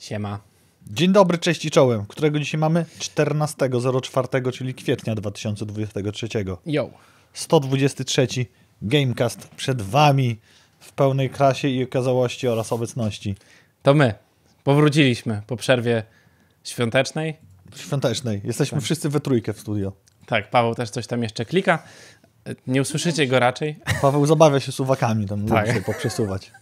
Siema. Dzień dobry, cześć i czołem, którego dzisiaj mamy 14.04, czyli kwietnia 2023. Jo. 123 Gamecast przed wami w pełnej krasie i okazałości oraz obecności. To my. Powróciliśmy po przerwie świątecznej. Świątecznej. Jesteśmy tak. wszyscy we trójkę w studio. Tak, Paweł też coś tam jeszcze klika. Nie usłyszycie go raczej. Paweł zabawia się suwakami, tam tak. lubi się poprzesuwać.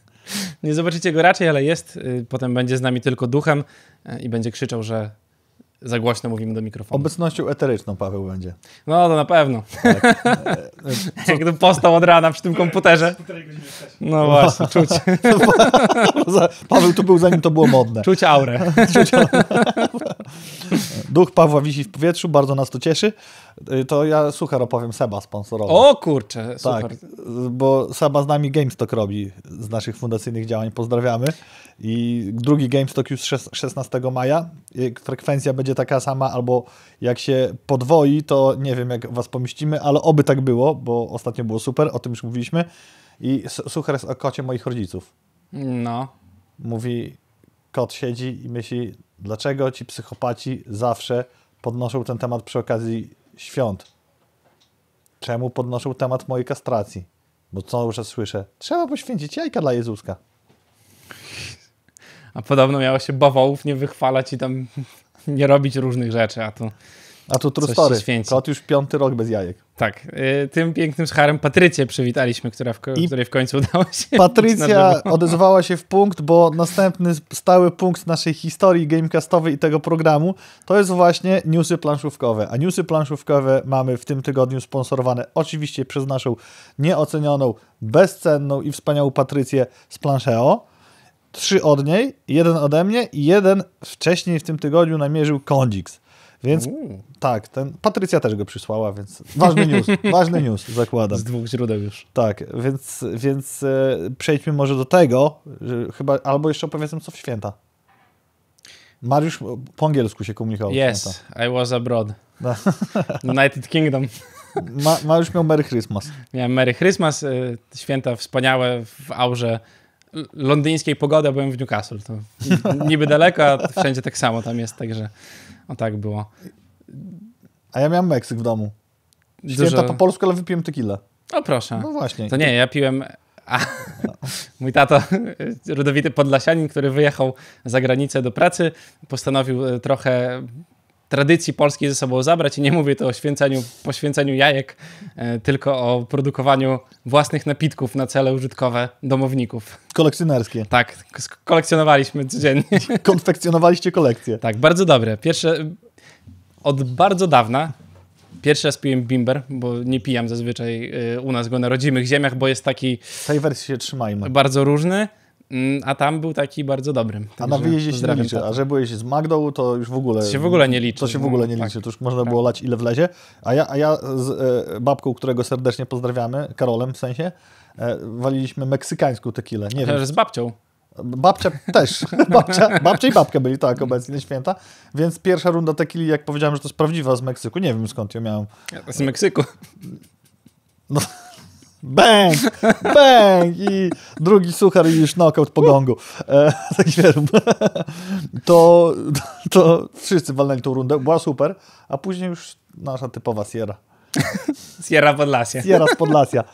Nie zobaczycie go raczej, ale jest. Y, potem będzie z nami tylko duchem y, i będzie krzyczał, że za głośno mówimy do mikrofonu. Obecnością eteryczną Paweł będzie. No to na pewno. Tak. Jak postał od rana przy tym komputerze. No właśnie, czuć. Paweł tu był zanim to było modne. Czuć aurę. Czuć aurę. Duch Pawła wisi w powietrzu, bardzo nas to cieszy. Y, to ja suchar opowiem Seba sponsorował. O kurczę, tak, super. Tak, bo Seba z nami GameStop robi z naszych fundacyjnych działań. Pozdrawiamy. I drugi GameStop już 16 maja. Y, frekwencja będzie taka sama, albo jak się podwoi, to nie wiem jak was pomieścimy, ale oby tak było, bo ostatnio było super, o tym już mówiliśmy. I suchar jest o kocie moich rodziców. No. Mówi, kot siedzi i myśli, dlaczego ci psychopaci zawsze podnoszą ten temat przy okazji świąt. Czemu podnoszą temat mojej kastracji? Bo co już słyszę? Trzeba poświęcić jajka dla Jezuska. A podobno miało się bawołów nie wychwalać i tam nie robić różnych rzeczy, a tu a tu true story. Kot już piąty rok bez jajek. Tak. Y, tym pięknym scharem Patrycję przywitaliśmy, która w, której w końcu udało się. Patrycja odezwała się w punkt, bo następny stały punkt naszej historii gamecastowej i tego programu to jest właśnie newsy planszówkowe. A newsy planszówkowe mamy w tym tygodniu sponsorowane oczywiście przez naszą nieocenioną, bezcenną i wspaniałą Patrycję z Plancheo trzy od niej, jeden ode mnie i jeden wcześniej w tym tygodniu namierzył Kondix. Więc tak, ten, Patrycja też go przysłała, więc ważny news, ważny news, zakładam. Z dwóch źródeł już. Tak, więc, więc e, przejdźmy może do tego, że chyba, albo jeszcze opowiedzmy co w święta. Mariusz po angielsku się komunikował. Yes, I was abroad. No. United Kingdom. Ma, Mariusz miał Merry Christmas. Miałem Merry Christmas, e, święta wspaniałe w aurze londyńskiej pogody, byłem w Newcastle. To niby daleko, a wszędzie tak samo tam jest, także a tak było. A ja miałem Meksyk w domu. Święta Dużo... po polsku, ale wypiłem tequilę. O proszę. No właśnie. To nie, ja piłem... A, no. mój tato, rodowity podlasianin, który wyjechał za granicę do pracy, postanowił e, trochę tradycji polskiej ze sobą zabrać i nie mówię to o święceniu, poświęceniu jajek, e, tylko o produkowaniu własnych napitków na cele użytkowe domowników. Kolekcjonerskie. Tak, kolekcjonowaliśmy codziennie. Konfekcjonowaliście kolekcję. Tak, bardzo dobre. Pierwsze, od bardzo dawna Pierwszy raz piłem bimber, bo nie pijam zazwyczaj e, u nas go na rodzimych ziemiach, bo jest taki. Tej wersji się trzymajmy. Bardzo różny. Mm, a tam był taki bardzo dobrym. A na wyjeździe się nie liczy, a że byłeś z Magdą, to już w ogóle... To się w ogóle nie liczy. To się w ogóle nie no, liczy, tak, to już można tak. było lać ile wlezie. A ja, a ja z e, babką, którego serdecznie pozdrawiamy, Karolem w sensie, e, waliliśmy meksykańską tequilę. Nie wiem. Z babcią. Babcia też. Babcia, babcia i babka byli tak obecnie święta. Więc pierwsza runda tequili, jak powiedziałem, że to jest prawdziwa z Meksyku. Nie wiem skąd ją miałem. Z Meksyku. No. Bang! Bang! I drugi suchar i już knockout po gongu. E, tak wiem. To, to wszyscy walnęli tą rundę. Była super. A później już nasza typowa Sierra. Sierra Podlasia. Sierra z Podlasia.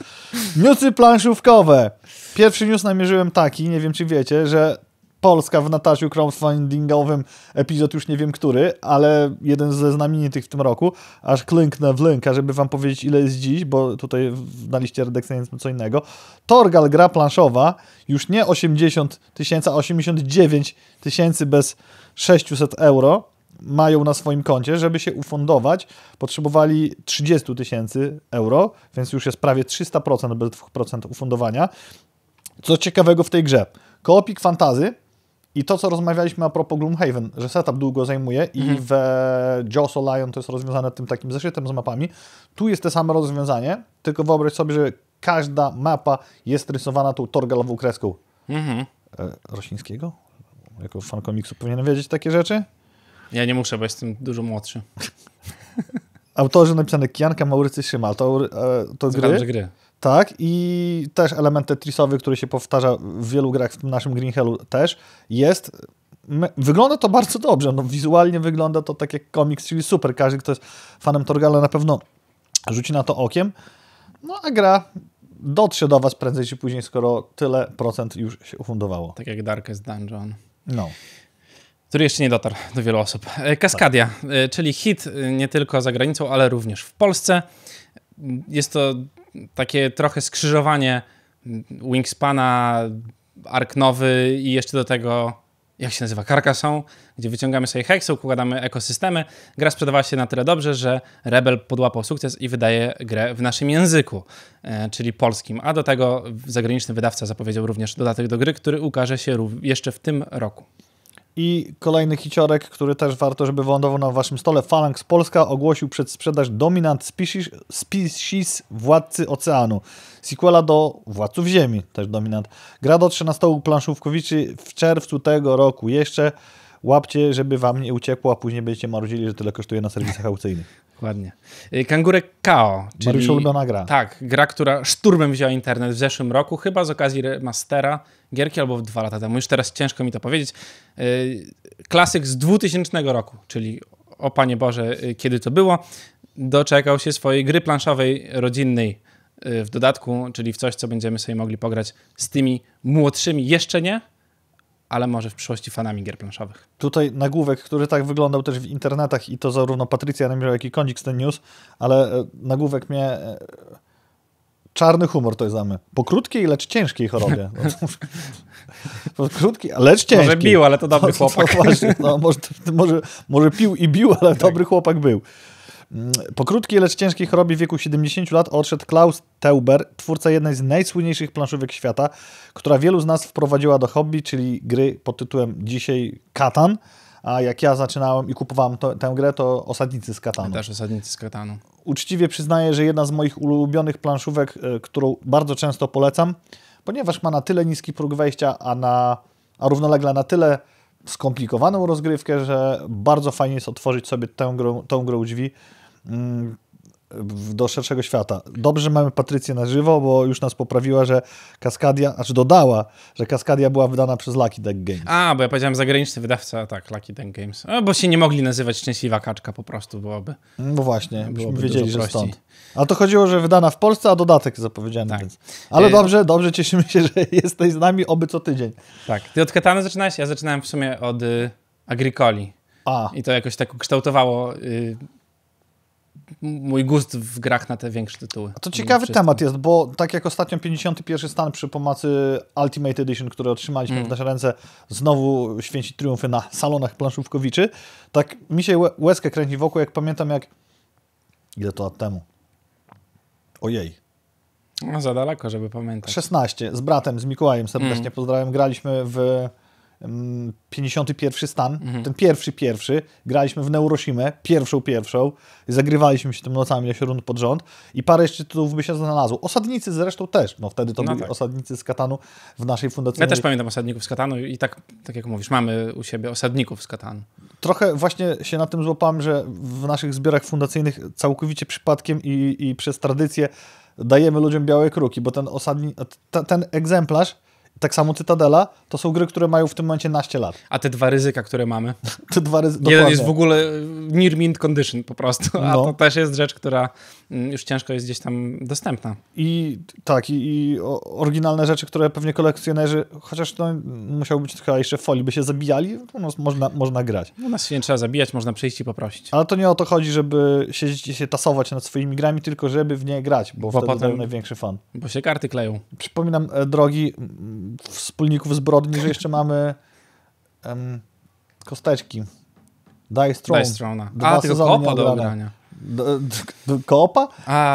Newsy planszówkowe. Pierwszy news namierzyłem taki, nie wiem czy wiecie, że Polska w Natasiu crowdfundingowym, epizod już nie wiem który, ale jeden ze znamienitych w tym roku, aż klęknę w lęka, żeby wam powiedzieć ile jest dziś, bo tutaj na liście redakcyjnej jest co innego. Torgal, gra planszowa, już nie 80 tysięcy, a 89 tysięcy bez 600 euro mają na swoim koncie, żeby się ufundować, potrzebowali 30 tysięcy euro, więc już jest prawie 300% bez 2% ufundowania. Co ciekawego w tej grze? Koopik fantazy, i to, co rozmawialiśmy a propos Gloomhaven, że setup długo zajmuje i mhm. w Jaws Lion to jest rozwiązane tym takim zeszytem z mapami, tu jest to samo rozwiązanie, tylko wyobraź sobie, że każda mapa jest rysowana tą torgalową kreską. Mhm. E, Rosińskiego? Jako fan komiksu powinienem wiedzieć takie rzeczy? Ja nie muszę, bo jestem dużo młodszy. Autorzy napisane Kianka, Maurycy Szymal. To, e, to gry. gry. Tak, i też element Tetrisowy, który się powtarza w wielu grach, w naszym Green Hellu też, jest wygląda to bardzo dobrze. No, wizualnie wygląda to tak jak komiks, czyli super. Każdy, kto jest fanem Torgala, na pewno rzuci na to okiem. No a gra dotrze do Was prędzej czy później, skoro tyle procent już się ufundowało. Tak jak Darkest Dungeon. No. Który jeszcze nie dotarł do wielu osób. E, Kaskadia, tak. E, czyli hit e, nie tylko za granicą, ale również w Polsce. Jest to takie trochę skrzyżowanie Wingspana, Ark Nowy i jeszcze do tego jak się nazywa, Carcassonne, gdzie wyciągamy sobie heksy, układamy ekosystemy. Gra sprzedawała się na tyle dobrze, że Rebel podłapał sukces i wydaje grę w naszym języku, e, czyli polskim. A do tego zagraniczny wydawca zapowiedział również dodatek do gry, który ukaże się jeszcze w tym roku. I kolejny hiciorek, który też warto, żeby wylądował na waszym stole. Phalanx Polska ogłosił przed sprzedaż Dominant Species, Species Władcy Oceanu. Sequela do Władców Ziemi, też Dominant. Gra dotrze na stołu planszówkowiczy w czerwcu tego roku. Jeszcze łapcie, żeby wam nie uciekło, a później będziecie marudzili, że tyle kosztuje na serwisach aukcyjnych. Dokładnie. Y, Kangurek Kao. Czyli, Mariusz ulubiona gra. Tak, gra, która szturmem wzięła internet w zeszłym roku, chyba z okazji remastera gierki albo dwa lata temu. Już teraz ciężko mi to powiedzieć. Y, klasyk z 2000 roku, czyli o Panie Boże, y, kiedy to było, doczekał się swojej gry planszowej rodzinnej w dodatku, czyli w coś, co będziemy sobie mogli pograć z tymi młodszymi. Jeszcze nie, ale może w przyszłości fanami gier planszowych. Tutaj nagłówek, który tak wyglądał też w internetach i to zarówno Patrycja nie jak i Kondzik z ten news, ale e, nagłówek mnie... E, czarny humor to jest zamy. Po krótkiej, lecz ciężkiej chorobie. No, po krótkiej, lecz ciężkiej. Może bił, ale to dobry no, chłopak. No właśnie, no, może, może, może pił i bił, ale tak. dobry chłopak był. Po krótkiej, lecz ciężkiej chorobie w wieku 70 lat odszedł Klaus Teuber, twórca jednej z najsłynniejszych planszówek świata, która wielu z nas wprowadziła do hobby, czyli gry pod tytułem dzisiaj Katan. A jak ja zaczynałem i kupowałem to, tę grę, to Osadnicy z Katanu. Też Osadnicy z Katanu. Uczciwie przyznaję, że jedna z moich ulubionych planszówek, e, którą bardzo często polecam, ponieważ ma na tyle niski próg wejścia, a, na, a równolegle na tyle skomplikowaną rozgrywkę, że bardzo fajnie jest otworzyć sobie tę grę, tą grą drzwi do szerszego świata. Dobrze, że mamy Patrycję na żywo, bo już nas poprawiła, że Kaskadia, aż dodała, że Kaskadia była wydana przez Lucky Duck Games. A, bo ja powiedziałem zagraniczny wydawca, tak, Lucky Duck Games. A, bo się nie mogli nazywać Szczęśliwa Kaczka po prostu byłoby. No właśnie, byśmy wiedzieli, że stąd. A to chodziło, że wydana w Polsce, a dodatek zapowiedziany. Tak. Więc. Ale y- dobrze, dobrze, cieszymy się, że jesteś z nami oby co tydzień. Tak. Ty od Katany zaczynałeś? Ja zaczynałem w sumie od y, Agricoli. A. I to jakoś tak ukształtowało. y, mój gust w grach na te większe tytuły. A to ciekawy temat jest, bo tak jak ostatnio 51 stan przy pomocy Ultimate Edition, który otrzymaliśmy mm. w nasze ręce, znowu święci triumfy na salonach planszówkowiczy, tak mi się łezkę kręci wokół, jak pamiętam jak ile to lat temu? Ojej, no za daleko, żeby pamiętać. 16, z bratem, z Mikołajem serdecznie mm. pozdrawiam. Graliśmy w 51 mm, stan, mhm. ten pierwszy, pierwszy, graliśmy w Neurosimę, pierwszą, pierwszą, zagrywaliśmy się tym nocami na rund pod rząd i parę jeszcze tytułów by się znalazło. Osadnicy zresztą też, no wtedy to no byli tak. osadnicy z Katanu w naszej fundacji. Ja też pamiętam osadników z Katanu i tak, tak jak mówisz, mamy u siebie osadników z Katanu. Trochę właśnie się na tym złapałem, że w naszych zbiorach fundacyjnych całkowicie przypadkiem i, i przez tradycję dajemy ludziom białe kruki, bo ten osadni, ten egzemplarz tak samo Cytadela, to są gry, które mają w tym momencie naście lat. A te dwa ryzyka, które mamy. te dwa ryzyka Jeden dokładnie. jest w ogóle y, near mint condition po prostu, a no. to też jest rzecz, która mm, już ciężko jest gdzieś tam dostępna. I tak, i, i oryginalne rzeczy, które pewnie kolekcjonerzy, chociaż no, musiał być trochę jeszcze folii, by się zabijali, u nas można, można grać. U nas się nie trzeba zabijać, można przyjść i poprosić. Ale to nie o to chodzi, żeby siedzieć i się tasować nad swoimi grami, tylko żeby w nie grać, bo, bo wtedy potem największy fan. Bo się karty kleją. Przypominam, e, drogi wspólników zbrodni, że jeszcze mamy um, kosteczki. Dice Throne. Dice Throne. Dwa A, kopa do ogrania. koopa?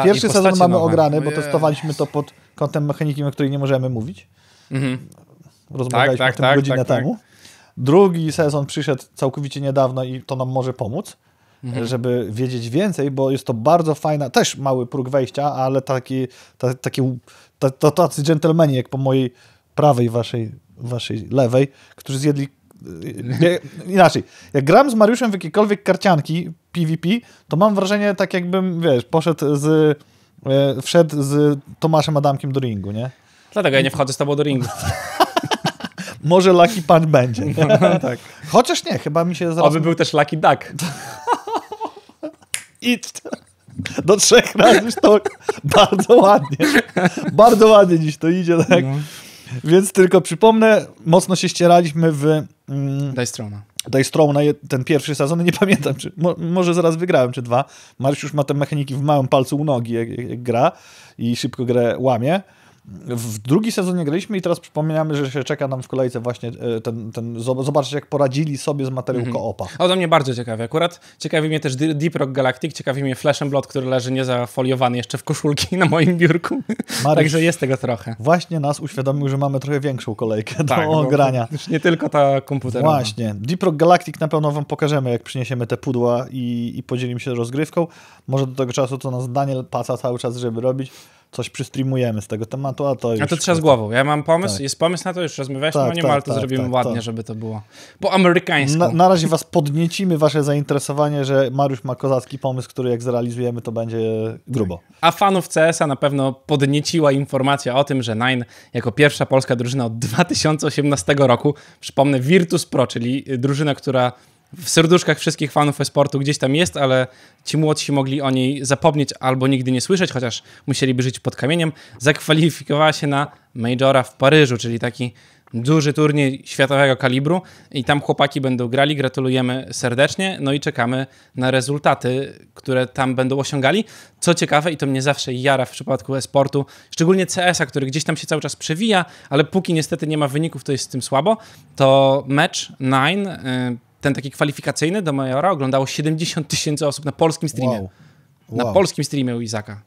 Pierwszy sezon mamy nowe. ograny, bo testowaliśmy to pod kątem mechaniki, o której nie możemy mówić. Mhm. Rozmawialiśmy tak, tak o tym tak, godzinę tak, tak, temu. Drugi sezon przyszedł całkowicie niedawno i to nam może pomóc, mhm. żeby wiedzieć więcej, bo jest to bardzo fajna, też mały próg wejścia, ale taki, ta, taki ta, to tacy dżentelmeni, jak po mojej prawej waszej, waszej lewej, którzy zjedli nie, inaczej, jak gram z Mariuszem w jakiekolwiek karcianki PvP, to mam wrażenie tak jakbym, wiesz, poszedł z e, wszedł z Tomaszem Adamkiem do ringu, nie? Dlatego ja nie wchodzę z tobą do ringu. Może Lucky Punch będzie. No, no, tak. Chociaż nie, chyba mi się zaraz... Oby był też Lucky Duck. Idź. Do trzech razy już to bardzo ładnie. Bardzo ładnie dziś to idzie, tak? No. Więc tylko przypomnę, mocno się ścieraliśmy w... Mm, Daj stronę, Daj stronę. ten pierwszy sezon, nie pamiętam, czy, mo, może zaraz wygrałem, czy dwa. Mariusz już ma te mechaniki w małym palcu u nogi, jak, jak, jak gra i szybko grę łamie. W drugi sezon nie graliśmy i teraz przypominamy, że się czeka nam w kolejce właśnie e, ten, ten zobaczyć jak poradzili sobie z materiał mhm. koopa. O, to mnie bardzo ciekawi. Akurat ciekawi mnie też Deep Rock Galactic, ciekawi mnie Flash Blood, który leży niezafoliowany jeszcze w koszulki na moim biurku. Mariusz, Także jest tego trochę. Właśnie nas uświadomił, że mamy trochę większą kolejkę tak, do grania. Już nie tylko ta komputerowa. Właśnie. Deep Rock Galactic na pewno wam pokażemy, jak przyniesiemy te pudła i, i podzielimy się rozgrywką. Może do tego czasu to na zdanie pasa cały czas, żeby robić coś przystreamujemy z tego tematu, a to już... A to trzeba z głową. Ja mam pomysł, tak. jest pomysł na to, już rozmawiałeś tak, o nim, tak, ale to tak, zrobimy tak, ładnie, tak. żeby to było po amerykańsku. Na, na, razie was podniecimy, wasze zainteresowanie, że Mariusz ma kozacki pomysł, który jak zrealizujemy, to będzie grubo. A fanów CS-a na pewno podnieciła informacja o tym, że Nine jako pierwsza polska drużyna od 2018 roku, przypomnę Virtus Pro, czyli drużyna, która w serduszkach wszystkich fanów esportu gdzieś tam jest, ale ci młodsi mogli o niej zapomnieć albo nigdy nie słyszeć, chociaż musieliby żyć pod kamieniem, zakwalifikowała się na Majora w Paryżu, czyli taki duży turniej światowego kalibru i tam chłopaki będą grali. Gratulujemy serdecznie, no i czekamy na rezultaty, które tam będą osiągali. Co ciekawe, i to mnie zawsze jara w przypadku esportu, szczególnie CS-a, który gdzieś tam się cały czas przewija, ale póki niestety nie ma wyników, to jest z tym słabo, to mecz 9 y, ten taki kwalifikacyjny do Majora oglądało 70 tysięcy osób na polskim streamie. Wow. Wow. Na polskim streamie u Izaka.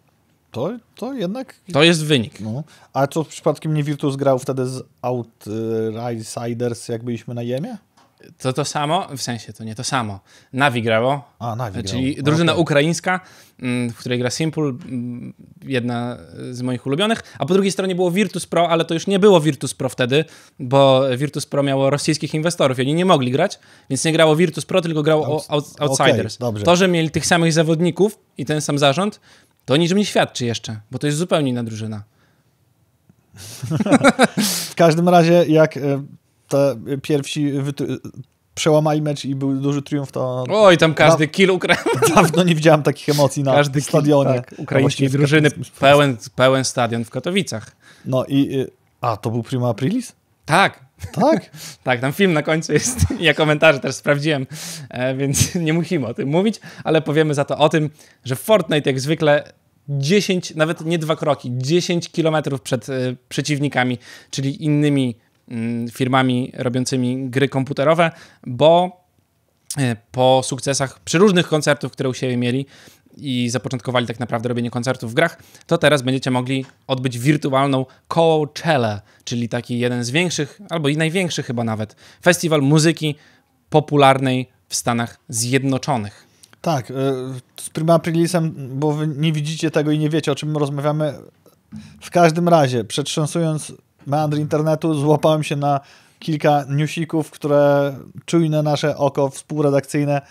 To, to jednak... To jest wynik. No. A co przypadkiem nie Virtus grał wtedy z Outriders, jak byliśmy na Jemie? to to samo, w sensie to nie to samo. Navi grało, A, Navi czyli grało. No, drużyna okay. ukraińska, mm, w której gra Simple, mm, jedna z moich ulubionych, a po drugiej stronie było Virtus Pro, ale to już nie było Virtus Pro wtedy, bo Virtus Pro miało rosyjskich inwestorów i oni nie mogli grać, więc nie grało Virtus Pro, tylko grało Outs Outsiders. Okay, to, że mieli tych samych zawodników i ten sam zarząd, to niczym nie świadczy jeszcze, bo to jest zupełnie inna drużyna. w każdym razie, jak e, te pierwsi przełamali mecz i był duży triumf, to... Oj, tam każdy kill Ukrainy. Dawno nie widziałem takich emocji na każdy stadionie. Kill, tak, ukraińskiej no drużyny, pełen, pełen stadion w Katowicach. No i... Y, a, to był Prima Aprilis? Tak. Tak? tak, tam film na końcu jest. Ja komentarze też sprawdziłem, e, więc nie musimy o tym mówić, ale powiemy za to o tym, że Fortnite jak zwykle 10, nawet nie dwa kroki, 10 kilometrów przed e, przeciwnikami, czyli innymi Mm, firmami robiącymi gry komputerowe, bo e, po sukcesach przy różnych koncertach, które u siebie mieli i zapoczątkowali tak naprawdę robienie koncertów w grach, to teraz będziecie mogli odbyć wirtualną Coachella, czyli taki jeden z większych, albo i największy chyba nawet, festiwal muzyki popularnej w Stanach Zjednoczonych. Tak, e, z Prima Aprilisem, bo wy nie widzicie tego i nie wiecie, o czym rozmawiamy. W każdym razie, przetrząsując meandr internetu złapałem się na kilka newsików, które czujne nasze oko współredakcyjne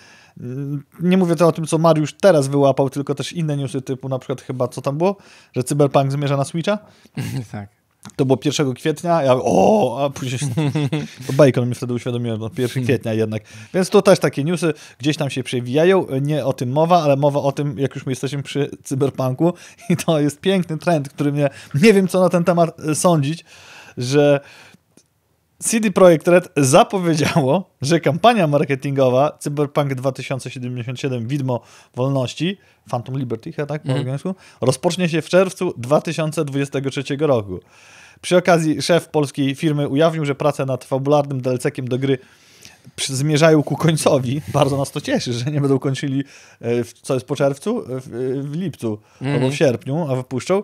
mm, nie mówię to o tym, co Mariusz teraz wyłapał, tylko też inne newsy typu na przykład chyba, co tam było? Że Cyberpunk zmierza na Switcha? tak. To było 1 kwietnia, ja o, a później to bacon mi wtedy uświadomiłem, no 1 hmm. kwietnia jednak. Więc to też takie newsy gdzieś tam się przewijają, nie o tym mowa, ale mowa o tym, jak już my jesteśmy przy cyberpunku i to jest piękny trend, który mnie, nie wiem co na ten temat e, sądzić, że CD Projekt Red zapowiedziało, że kampania marketingowa Cyberpunk 2077 Widmo Wolności, Phantom Liberty, tak po mm. rozpocznie się w czerwcu 2023 roku. Przy okazji szef polskiej firmy ujawnił, że prace nad fabularnym delcekiem do gry zmierzają ku końcowi. Bardzo nas to cieszy, że nie będą kończyli, e, w, co jest po czerwcu, w, e, w lipcu mm. albo w mhm. sierpniu, a wypuszczą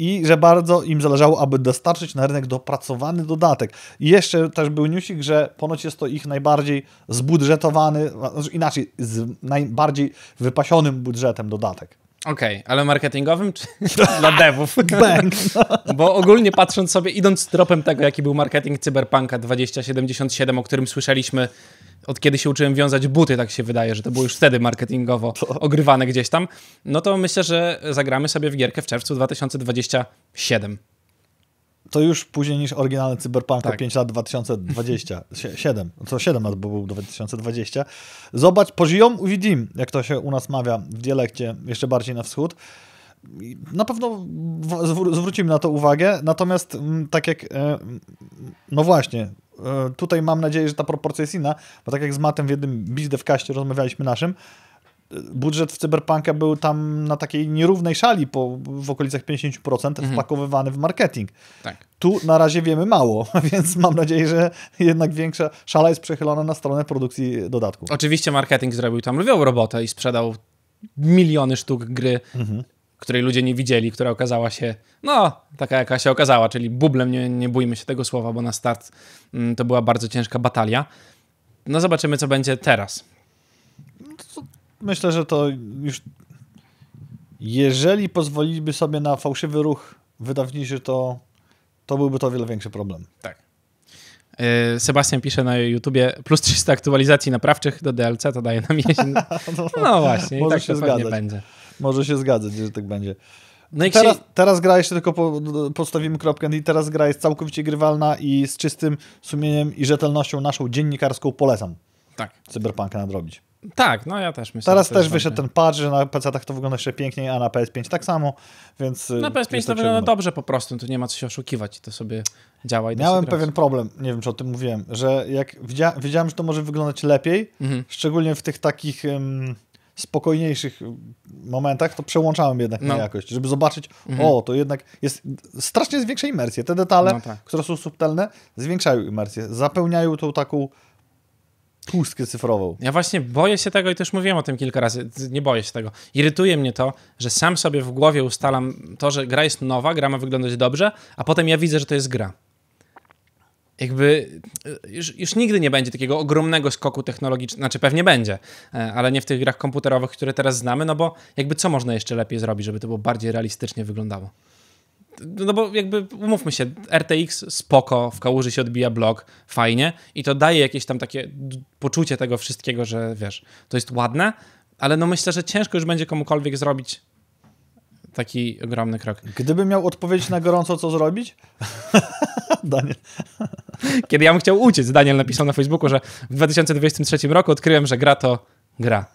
i że bardzo im zależało, aby dostarczyć na rynek dopracowany dodatek. I jeszcze też był newsik, że ponoć jest to ich najbardziej zbudżetowany, znaczy inaczej, z najbardziej wypasionym budżetem dodatek. Okej, okay, ale marketingowym czy dla devów? Bo ogólnie patrząc sobie, idąc tropem tego, jaki był marketing Cyberpunka 2077, o którym słyszeliśmy od kiedy się uczyłem wiązać buty, tak się wydaje, że to było już wtedy marketingowo ogrywane gdzieś tam, no to myślę, że zagramy sobie w gierkę w czerwcu 2027. To już później niż oryginalny Cyberpunk tak. 5 lat 2020. 7. Co 7 lat, bo był 2020. Zobacz, pożyją uvidim, jak to się u nas mawia w dialekcie, jeszcze bardziej na wschód. Na pewno zwrócimy na to uwagę, natomiast mm, tak jak, e, mm, no właśnie, E, tutaj mam nadzieję, że ta proporcja jest inna, bo tak jak z Matem w jednym kaście rozmawialiśmy naszym, e, budżet w Cyberpunka był tam na takiej nierównej szali po, w okolicach 50% mhm. wpakowywany w marketing. Tak. Tu na razie wiemy mało, więc mam nadzieję, że jednak większa szala jest przechylona na stronę produkcji dodatków. Oczywiście marketing zrobił tam lwią robotę i sprzedał miliony sztuk gry mhm której ludzie nie widzieli, która okazała się, no, taka jaka się okazała, czyli bublem, nie, nie bójmy się tego słowa, bo na start mm, to była bardzo ciężka batalia. No zobaczymy, co będzie teraz. Myślę, że to już... Jeżeli pozwoliliby sobie na fałszywy ruch wydawniczy, to, to byłby to o wiele większy problem. Tak. E, Sebastian pisze na YouTubie plus 300 aktualizacji naprawczych do DLC, to daje nam no, no, właśnie, i tak się to pewnie będzie. Może się zgadzać, że tak będzie. No i teraz, się... teraz gra jeszcze tylko po, postawimy kropkę i teraz gra jest całkowicie grywalna i z czystym sumieniem i rzetelnością naszą dziennikarską polecam. Tak. Cyberpunka nadrobić. Tak, no ja też myślę. Teraz też wyszedł ten patch, że na pc to wygląda jeszcze piękniej, a na PS5 tak samo, więc... Y, na PS5 to wygląda dobrze po prostu, tu nie ma co się oszukiwać i to sobie działa. I Miałem pewien problem, nie wiem czy o tym mówiłem, że jak widzia wiedziałem, że to może wyglądać lepiej, mhm. szczególnie w tych takich... Um, spokojniejszych momentach, to przełączałem jednak no. na jakość, żeby zobaczyć, mhm. o, to jednak jest, strasznie zwiększa imersję. Te detale, no tak. które są subtelne, zwiększają imersję, zapełniają tą taką pustkę cyfrową. Ja właśnie boję się tego i też mówiłem o tym kilka razy, nie boję się tego. Irytuje mnie to, że sam sobie w głowie ustalam to, że gra jest nowa, gra ma wyglądać dobrze, a potem ja widzę, że to jest gra jakby e, już, już nigdy nie będzie takiego ogromnego skoku technologicznego, znaczy pewnie będzie, e, ale nie w tych grach komputerowych, które teraz znamy, no bo jakby co można jeszcze lepiej zrobić, żeby to było bardziej realistycznie wyglądało? No bo jakby umówmy się, RTX spoko, w kałuży się odbija blok, fajnie i to daje jakieś tam takie poczucie tego wszystkiego, że wiesz, to jest ładne, ale no myślę, że ciężko już będzie komukolwiek zrobić taki ogromny krok. Gdybym miał odpowiedzieć na gorąco, co zrobić? Daniel. Kiedy ja bym chciał uciec, Daniel napisał na Facebooku, że w 2023 roku odkryłem, że gra to gra.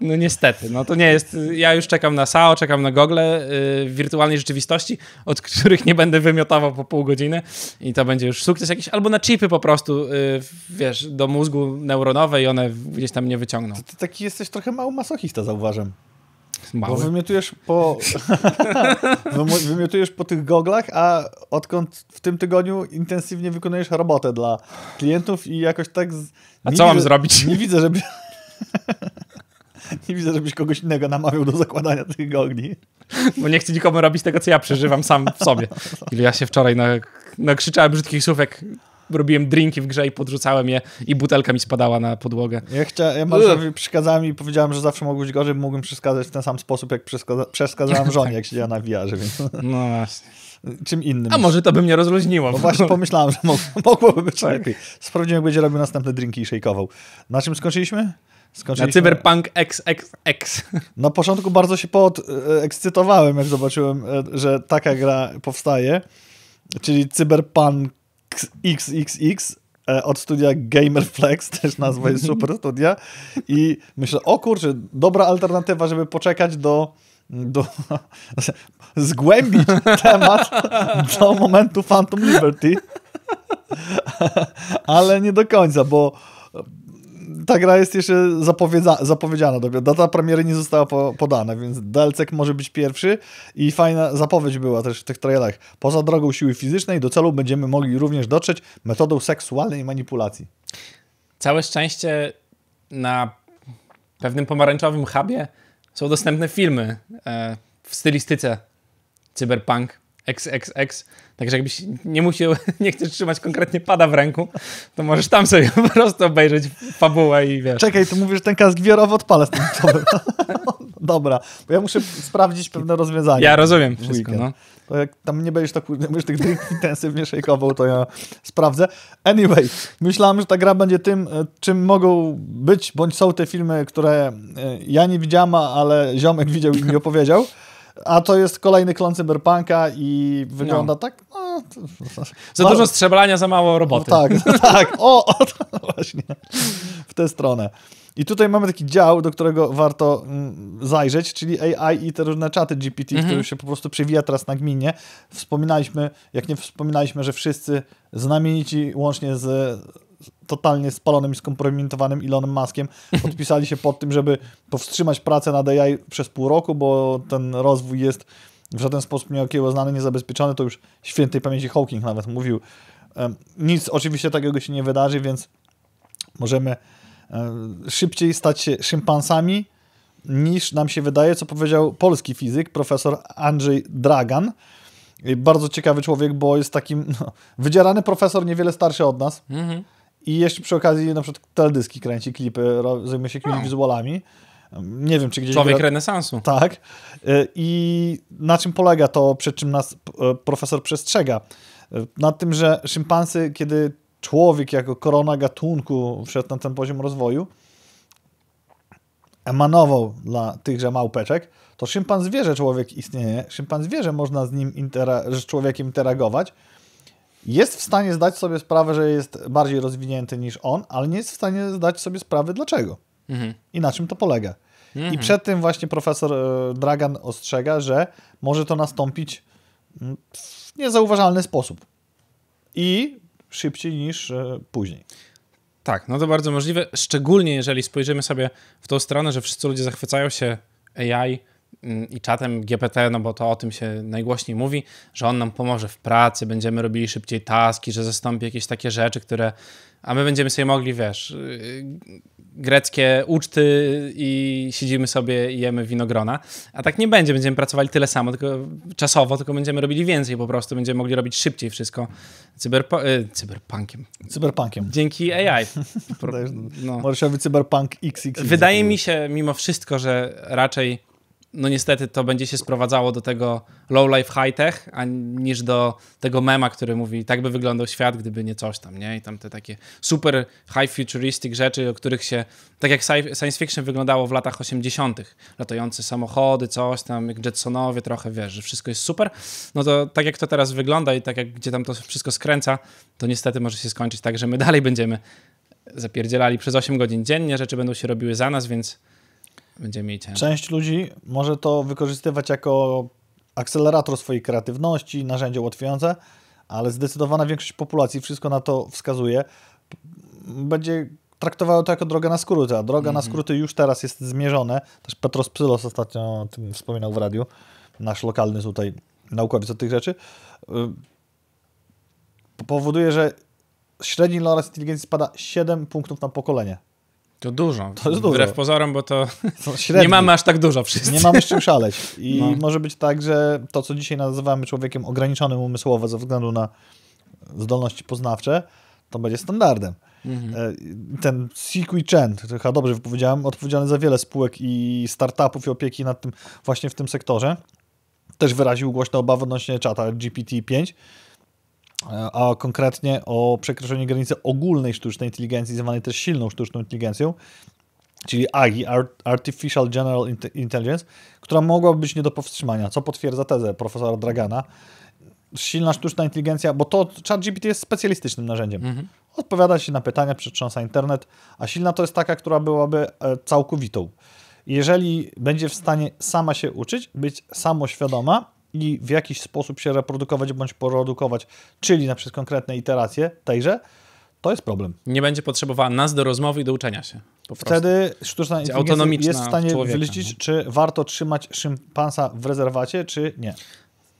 No niestety, no to nie jest. Ja już czekam na SAO, czekam na gogle yy, wirtualnej rzeczywistości, od których nie będę wymiotował po pół godziny i to będzie już sukces jakiś, albo na chipy po prostu, yy, wiesz, do mózgu neuronowej i one gdzieś tam nie wyciągną. Ty, ty taki jesteś trochę małym masochista, zauważam mały. Bo wymiotujesz po, wymiotujesz po tych goglach, a odkąd w tym tygodniu intensywnie wykonujesz robotę dla klientów i jakoś tak... Z... A nie co widzę, mam zrobić? Nie widzę, żeby... Nie widzę, żebyś kogoś innego namawiał do zakładania tych gogli. Bo nie chcę nikomu robić tego, co ja przeżywam sam w sobie. Ile ja się wczoraj nakrzyczałem brzydkich słówek robiłem drinki w grze i podrzucałem je i butelka mi spadała na podłogę. Ja, chcia, ja Marzowi przeszkadzałem i powiedziałem, że zawsze mogło być gorzej, mógłbym przeskazać w ten sam sposób, jak przeskaza tak. żonie, jak siedziała na wiarze, więc... No właśnie. Czym innym. A może to by mnie rozluźniło. Bo no właśnie pomyślałem, że mogło, mogłoby być tak. lepiej. Sprawdzimy, jak będzie robił następne drinki i shake'ował. Na czym skończyliśmy? Skończyliśmy... Na Cyberpunk XXX. Na początku bardzo się podekscytowałem, e, jak zobaczyłem, e, że taka gra powstaje, czyli Cyberpunk XXX e, od studia Gamerflex, też nazwa jest super studia i myślę, o kurczę, dobra alternatywa, żeby poczekać do do, zgłębić temat do momentu Phantom Liberty, ale nie do końca, bo ta gra jest jeszcze zapowiedza, zapowiedziana Data premiery nie została po, podana, więc Delcek może być pierwszy i fajna zapowiedź była też w tych trailerach. Poza drogą siły fizycznej do celu będziemy mogli również dotrzeć metodą seksualnej manipulacji. Całe szczęście na pewnym pomarańczowym hubie są dostępne filmy e, w stylistyce cyberpunk XXX Także jakbyś nie musiał, nie chcesz trzymać konkretnie pada w ręku, to możesz tam sobie po prostu obejrzeć fabułę i wiesz. Czekaj, to mówisz, że ten kask wiarowy odpalę z tym Dobra, bo ja muszę sprawdzić pewne rozwiązania. Ja rozumiem wszystko, no. To jak tam nie będziesz, tak, nie będziesz tych tak drink intensywnie szejkował, to ja sprawdzę. Anyway, myślałem, że ta gra będzie tym, e, czym mogą być, bądź są te filmy, które e, ja nie widziałam, ale ziomek widział i mi opowiedział. A to jest kolejny klon cyberpunka i wygląda no. tak. No, za dużo no, strzelania, za mało roboty. No, tak, no, tak. O, o właśnie. W tę stronę. I tutaj mamy taki dział, do którego warto mm, zajrzeć, czyli AI i te różne czaty GPT, mhm. które się po prostu przewija teraz na gminie. Wspominaliśmy, jak nie wspominaliśmy, że wszyscy znamienici, łącznie z totalnie spalonym i skompromitowanym Elonem Muskiem podpisali się pod tym, żeby powstrzymać pracę nad AI przez pół roku, bo ten rozwój jest w żaden sposób nieokiełznany, niezabezpieczony. To już świętej pamięci Hawking nawet mówił. Nic oczywiście takiego się nie wydarzy, więc możemy e, szybciej stać się szympansami niż nam się wydaje, co powiedział polski fizyk, profesor Andrzej Dragan. Bardzo ciekawy człowiek, bo jest takim no, wydzierany profesor, niewiele starszy od nas. Mhm. I jeszcze przy okazji na przykład teledyski kręci, klipy, zajmuje się jakimiś no. wizualami. Nie wiem, czy gdzieś... Człowiek gra... renesansu. Tak. E, I na czym polega to, przed czym nas e, profesor przestrzega? E, na tym, że szympansy, kiedy człowiek jako korona gatunku wszedł na ten poziom rozwoju, emanował dla tychże małpeczek, to szympans wie, że człowiek istnieje, szympans wie, że można z nim, z człowiekiem interagować, jest w stanie zdać sobie sprawę, że jest bardziej rozwinięty niż on, ale nie jest w stanie zdać sobie sprawy dlaczego mhm. i na czym to polega. Mhm. I przed tym właśnie profesor e, Dragan ostrzega, że może to nastąpić mm, w niezauważalny sposób i szybciej niż e, później. Tak, no to bardzo możliwe, szczególnie jeżeli spojrzymy sobie w tą stronę, że wszyscy ludzie zachwycają się AI, Mm, i czatem GPT, no bo to o tym się najgłośniej mówi, że on nam pomoże w pracy, będziemy robili szybciej taski, że zastąpi jakieś takie rzeczy, które. A my będziemy sobie mogli, wiesz, y, greckie uczty i siedzimy sobie i jemy winogrona. A tak nie będzie, będziemy pracowali tyle samo, tylko czasowo, tylko będziemy robili więcej po prostu, będziemy mogli robić szybciej wszystko cyberpo- y, cyberpunkiem. Cyberpunkiem. Dzięki AI. Pro- no. Może cyberpunk XX. Y. Wydaje mi się mimo wszystko, że raczej no niestety to będzie się sprowadzało do tego low life high tech, a niż do tego mema, który mówi, tak by wyglądał świat, gdyby nie coś tam, nie? I tam te takie super high futuristic rzeczy, o których się, tak jak science fiction wyglądało w latach 80., latające samochody, coś tam, jak Jetsonowie trochę, wiesz, że wszystko jest super, no to tak jak to teraz wygląda i tak jak gdzie tam to wszystko skręca, to niestety może się skończyć tak, że my dalej będziemy zapierdzielali przez 8 godzin dziennie, rzeczy będą się robiły za nas, więc Będziemy mieli ciężko. Część ludzi może to wykorzystywać jako akcelerator swojej kreatywności, narzędzie ułatwiające, ale zdecydowana większość populacji, wszystko na to wskazuje, będzie traktowało to jako droga na skróty, a droga mm -hmm. na mhm. skróty już teraz jest zmierzone. Też Petros Psylos ostatnio o tym wspominał w radiu, nasz lokalny tutaj naukowiec od tych rzeczy. Y, powoduje, że średni loras inteligencji spada 7 punktów na pokolenie. To dużo. To jest dużo. Wbrew pozorom, bo to, to no, nie mamy aż tak dużo wszyscy. Nie mamy z czym szaleć. I no. może być tak, że to, co dzisiaj nazywamy człowiekiem ograniczonym umysłowo ze względu na zdolności poznawcze, to będzie standardem. Mhm. E, ten Sikui Chen, chyba dobrze wypowiedziałem, odpowiedzialny za wiele spółek i startupów i opieki nad tym właśnie w tym sektorze, też wyraził głośne obawy odnośnie czata GPT-5, a konkretnie o przekroczeniu granicy ogólnej sztucznej inteligencji, zwanej też silną sztuczną inteligencją, czyli AGI, Artificial General Intelligence, która mogłaby być nie do powstrzymania, co potwierdza tezę profesora Dragana. Silna sztuczna inteligencja, bo to ChatGPT jest specjalistycznym narzędziem. Mhm. Odpowiada się na pytania, przetrząsa internet, a silna to jest taka, która byłaby e, całkowitą. Jeżeli będzie w stanie sama się uczyć, być samoświadoma, i w jakiś sposób się reprodukować bądź produkować, czyli na przykład konkretne iteracje tejże, to jest problem. Nie będzie potrzebowała nas do rozmowy i do uczenia się. Wtedy sztuczna inteligencja jest w stanie wyliczyć, no. czy warto trzymać szympansa w rezerwacie, czy nie.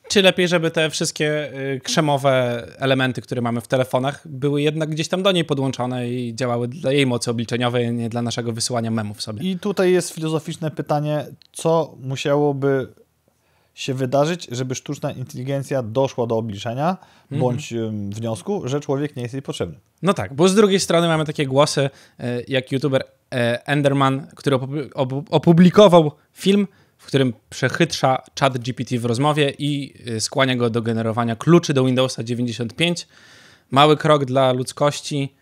Czy lepiej, żeby te wszystkie y, krzemowe elementy, które mamy w telefonach, były jednak gdzieś tam do niej podłączone i działały dla jej mocy obliczeniowej, nie dla naszego wysyłania memów sobie. I tutaj jest filozoficzne pytanie, co musiałoby się wydarzyć, żeby sztuczna inteligencja doszła do obliczenia mm. bądź um, wniosku, że człowiek nie jest jej potrzebny. No tak, bo z drugiej strony mamy takie głosy, e, jak youtuber e, Enderman, który opublikował film, w którym przechytrza chat GPT w rozmowie i e, skłania go do generowania kluczy do Windowsa 95. Mały krok dla ludzkości,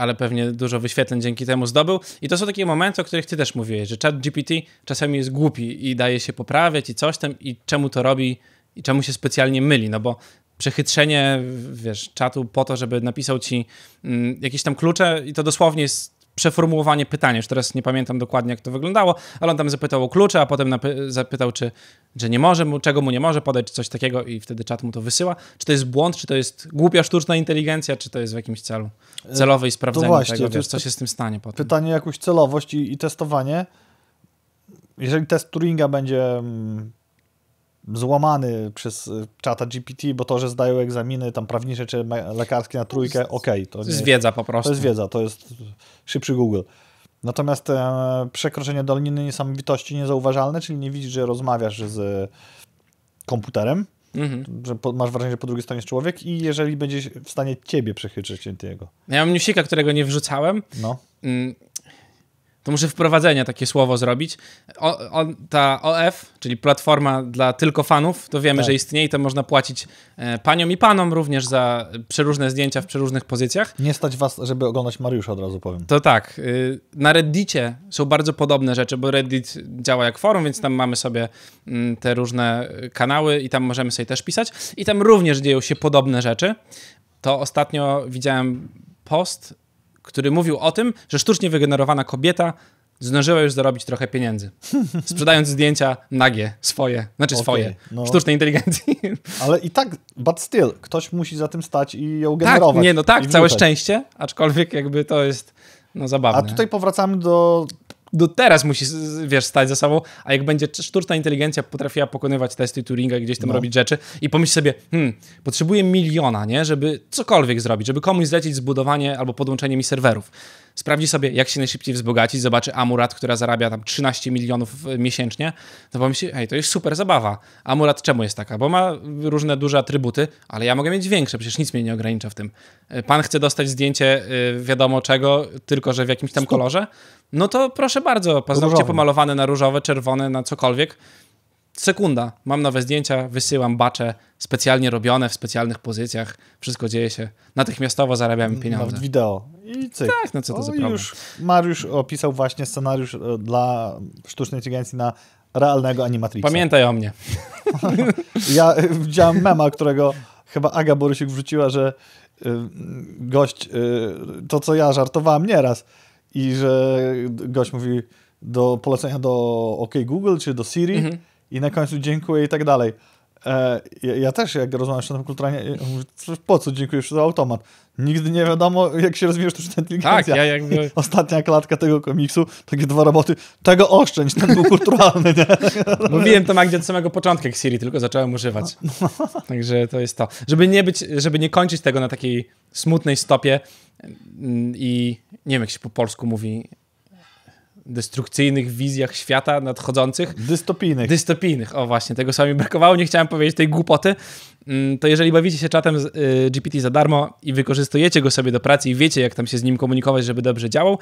ale pewnie dużo wyświetleń dzięki temu zdobył. I to są takie momenty, o których ty też mówiłeś, że chat GPT czasami jest głupi i daje się poprawiać i coś tam i czemu to robi i czemu się specjalnie myli, no bo przechytrzenie, wiesz, czatu po to, żeby napisał ci mm, jakieś tam klucze i to dosłownie jest przeformułowanie pytania. Już teraz nie pamiętam dokładnie, jak to wyglądało, ale on tam zapytał o klucze, a potem zapytał, czy, że nie może mu, czego mu nie może podać, czy coś takiego i wtedy czat mu to wysyła. Czy to jest błąd, czy to jest głupia sztuczna inteligencja, czy to jest w jakimś celu e, celowej sprawdzenie to właśnie, tego, wiesz, co się z tym stanie potem. Pytanie jakąś celowość i, i testowanie. Jeżeli test Turinga będzie mm, złamany przez y, czata GPT, bo to, że zdają egzaminy tam prawnicze czy lekarskie na trójkę, okej. Okay, to jest wiedza po prostu. To jest wiedza, to jest szybszy Google. Natomiast e, przekroczenie doliny niesamowitości niezauważalne, czyli nie widzisz, że rozmawiasz z komputerem, Mhm. Że po, masz wrażenie, że po drugiej stronie jest człowiek i jeżeli będzie w stanie ciebie przechyczyć jego. Ja mam newsika, którego nie wrzucałem. No. Mm, to muszę wprowadzenie takie słowo zrobić. O, o, ta OF, czyli platforma dla tylko fanów, to wiemy, tak. że istnieje i to można płacić e, paniom i panom również za przeróżne zdjęcia w przeróżnych pozycjach. Nie stać was, żeby oglądać Mariusza, od razu powiem. To tak. Y, na Reddicie są bardzo podobne rzeczy, bo Reddit działa jak forum, więc tam mamy sobie mm, te różne kanały i tam możemy sobie też pisać. I tam również dzieją się podobne rzeczy. To ostatnio widziałem post który mówił o tym, że sztucznie wygenerowana kobieta zdążyła już zarobić trochę pieniędzy, sprzedając zdjęcia nagie, swoje, znaczy okay, swoje, no. sztucznej inteligencji. Ale i tak, but still, ktoś musi za tym stać i ją tak, generować. Tak, nie, no tak, całe szczęście, aczkolwiek jakby to jest no, zabawne. A tutaj powracamy do do teraz musi, wiesz, stać za sobą, a jak będzie sztuczna inteligencja potrafiła pokonywać testy Turinga, gdzieś tam no. robić rzeczy i pomyśl sobie, hmm, potrzebuję miliona, nie, żeby cokolwiek zrobić, żeby komuś zlecić zbudowanie albo podłączenie mi serwerów sprawdzi sobie, jak się najszybciej wzbogacić, zobaczy Amurat, która zarabia tam 13 milionów e, miesięcznie, to pomyśli, hej, to jest super zabawa. Amurat czemu jest taka? Bo ma różne duże atrybuty, ale ja mogę mieć większe, przecież nic mnie nie ogranicza w tym. E, pan chce dostać zdjęcie e, wiadomo czego, tylko że w jakimś tam kolorze? No to proszę bardzo, paznokcie pomalowane na różowe, czerwone, na cokolwiek sekunda, mam nowe zdjęcia, wysyłam bacze specjalnie robione w specjalnych pozycjach, wszystko dzieje się, natychmiastowo zarabiamy no, pieniądze. Nawet wideo. I cyk. Tak, no co to o, za problem. Już Mariusz opisał właśnie scenariusz e, dla sztucznej inteligencji na realnego animatrixa. Pamiętaj o mnie. ja e, widziałem mema, którego chyba Aga Borysik wrzuciła, że e, gość, to co ja żartowałem nieraz i że gość mówi do polecenia do OK Google czy do Siri, mhm i na końcu dziękuję i tak dalej. E, ja, ja, też, jak rozmawiam z tym kulturalnie, mówię, po co dziękuję za automat? Nigdy nie wiadomo, jak się rozwinie sztuczna tak, inteligencja. Tak, ja jakby... Ostatnia klatka tego komiksu, takie dwa roboty, tego oszczędź, ten był kulturalny, nie? Mówiłem to Magdzie od samego początku, jak Siri, tylko zacząłem używać. Także to jest to. Żeby nie być, żeby nie kończyć tego na takiej smutnej stopie mm, i nie wiem, jak się po polsku mówi, destrukcyjnych wizjach świata nadchodzących. Dystopijnych. Dystopijnych, o właśnie, tego sami brakowało, nie chciałem powiedzieć tej głupoty. Mm, to jeżeli bawicie się czatem y, GPT za darmo i wykorzystujecie go sobie do pracy i wiecie, jak tam się z nim komunikować, żeby dobrze działał,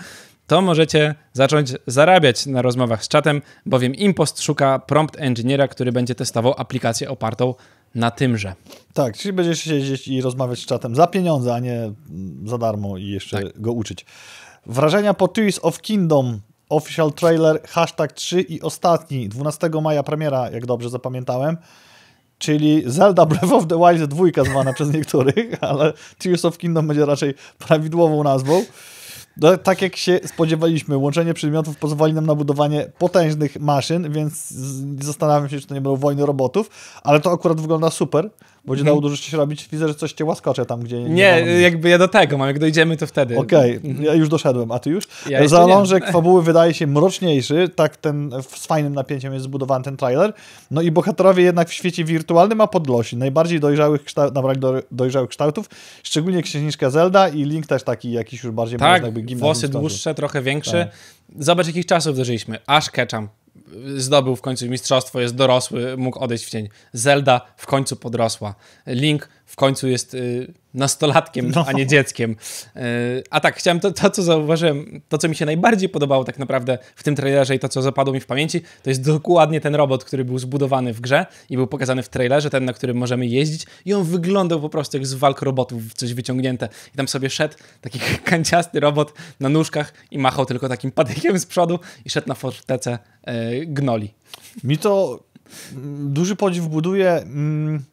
to możecie zacząć zarabiać na rozmowach z czatem, bowiem Impost szuka prompt engineera, który będzie testował aplikację opartą na tymże. Tak, czyli będziesz siedzieć i rozmawiać z czatem za pieniądze, a nie za darmo i jeszcze tak. go uczyć. Wrażenia po Tears of Kingdom Official trailer hashtag 3 i ostatni, 12 maja premiera, jak dobrze zapamiętałem, czyli Zelda Breath of the Wild 2 zwana przez niektórych, ale Tears of Kingdom będzie raczej prawidłową nazwą. No, tak jak się spodziewaliśmy, łączenie przedmiotów pozwoli nam na budowanie potężnych maszyn, więc zastanawiam się, czy to nie będą wojny robotów, ale to akurat wygląda super. Będzie hmm. udało dużo się robić. Widzę, że coś cię łaskocze tam, gdzie... Nie, nie jakby ja do tego mam. Jak dojdziemy, to wtedy. Okej, okay. Mhm. ja już doszedłem. A ty już? Ja Zalążek fabuły wydaje się mroczniejszy. Tak ten z fajnym napięciem jest zbudowany ten trailer. No i bohaterowie jednak w świecie wirtualnym, a podglosi. Najbardziej dojrzałych kształt, do, dojrzałych kształtów. Szczególnie księżniczka Zelda i Link też taki jakiś już bardziej... Tak, można, jakby włosy dłuższe, trochę większe. Tak. Zobacz, jakich czasów dożyliśmy. Aż Ketchum zdobył w końcu mistrzostwo, jest dorosły, mógł odejść w cień. Zelda w końcu podrosła. Link w końcu jest y, nastolatkiem, no. a nie dzieckiem. Y, a tak, chciałem to, to, co zauważyłem, to, co mi się najbardziej podobało tak naprawdę w tym trailerze i to, co zapadło mi w pamięci, to jest dokładnie ten robot, który był zbudowany w grze i był pokazany w trailerze, ten, na którym możemy jeździć i on wyglądał po prostu jak z walk robotów coś wyciągnięte. I tam sobie szedł taki kanciasty robot na nóżkach i machał tylko takim padekiem z przodu i szedł na fortece y, gnoli. Mi to mm, duży podziw buduje... Mm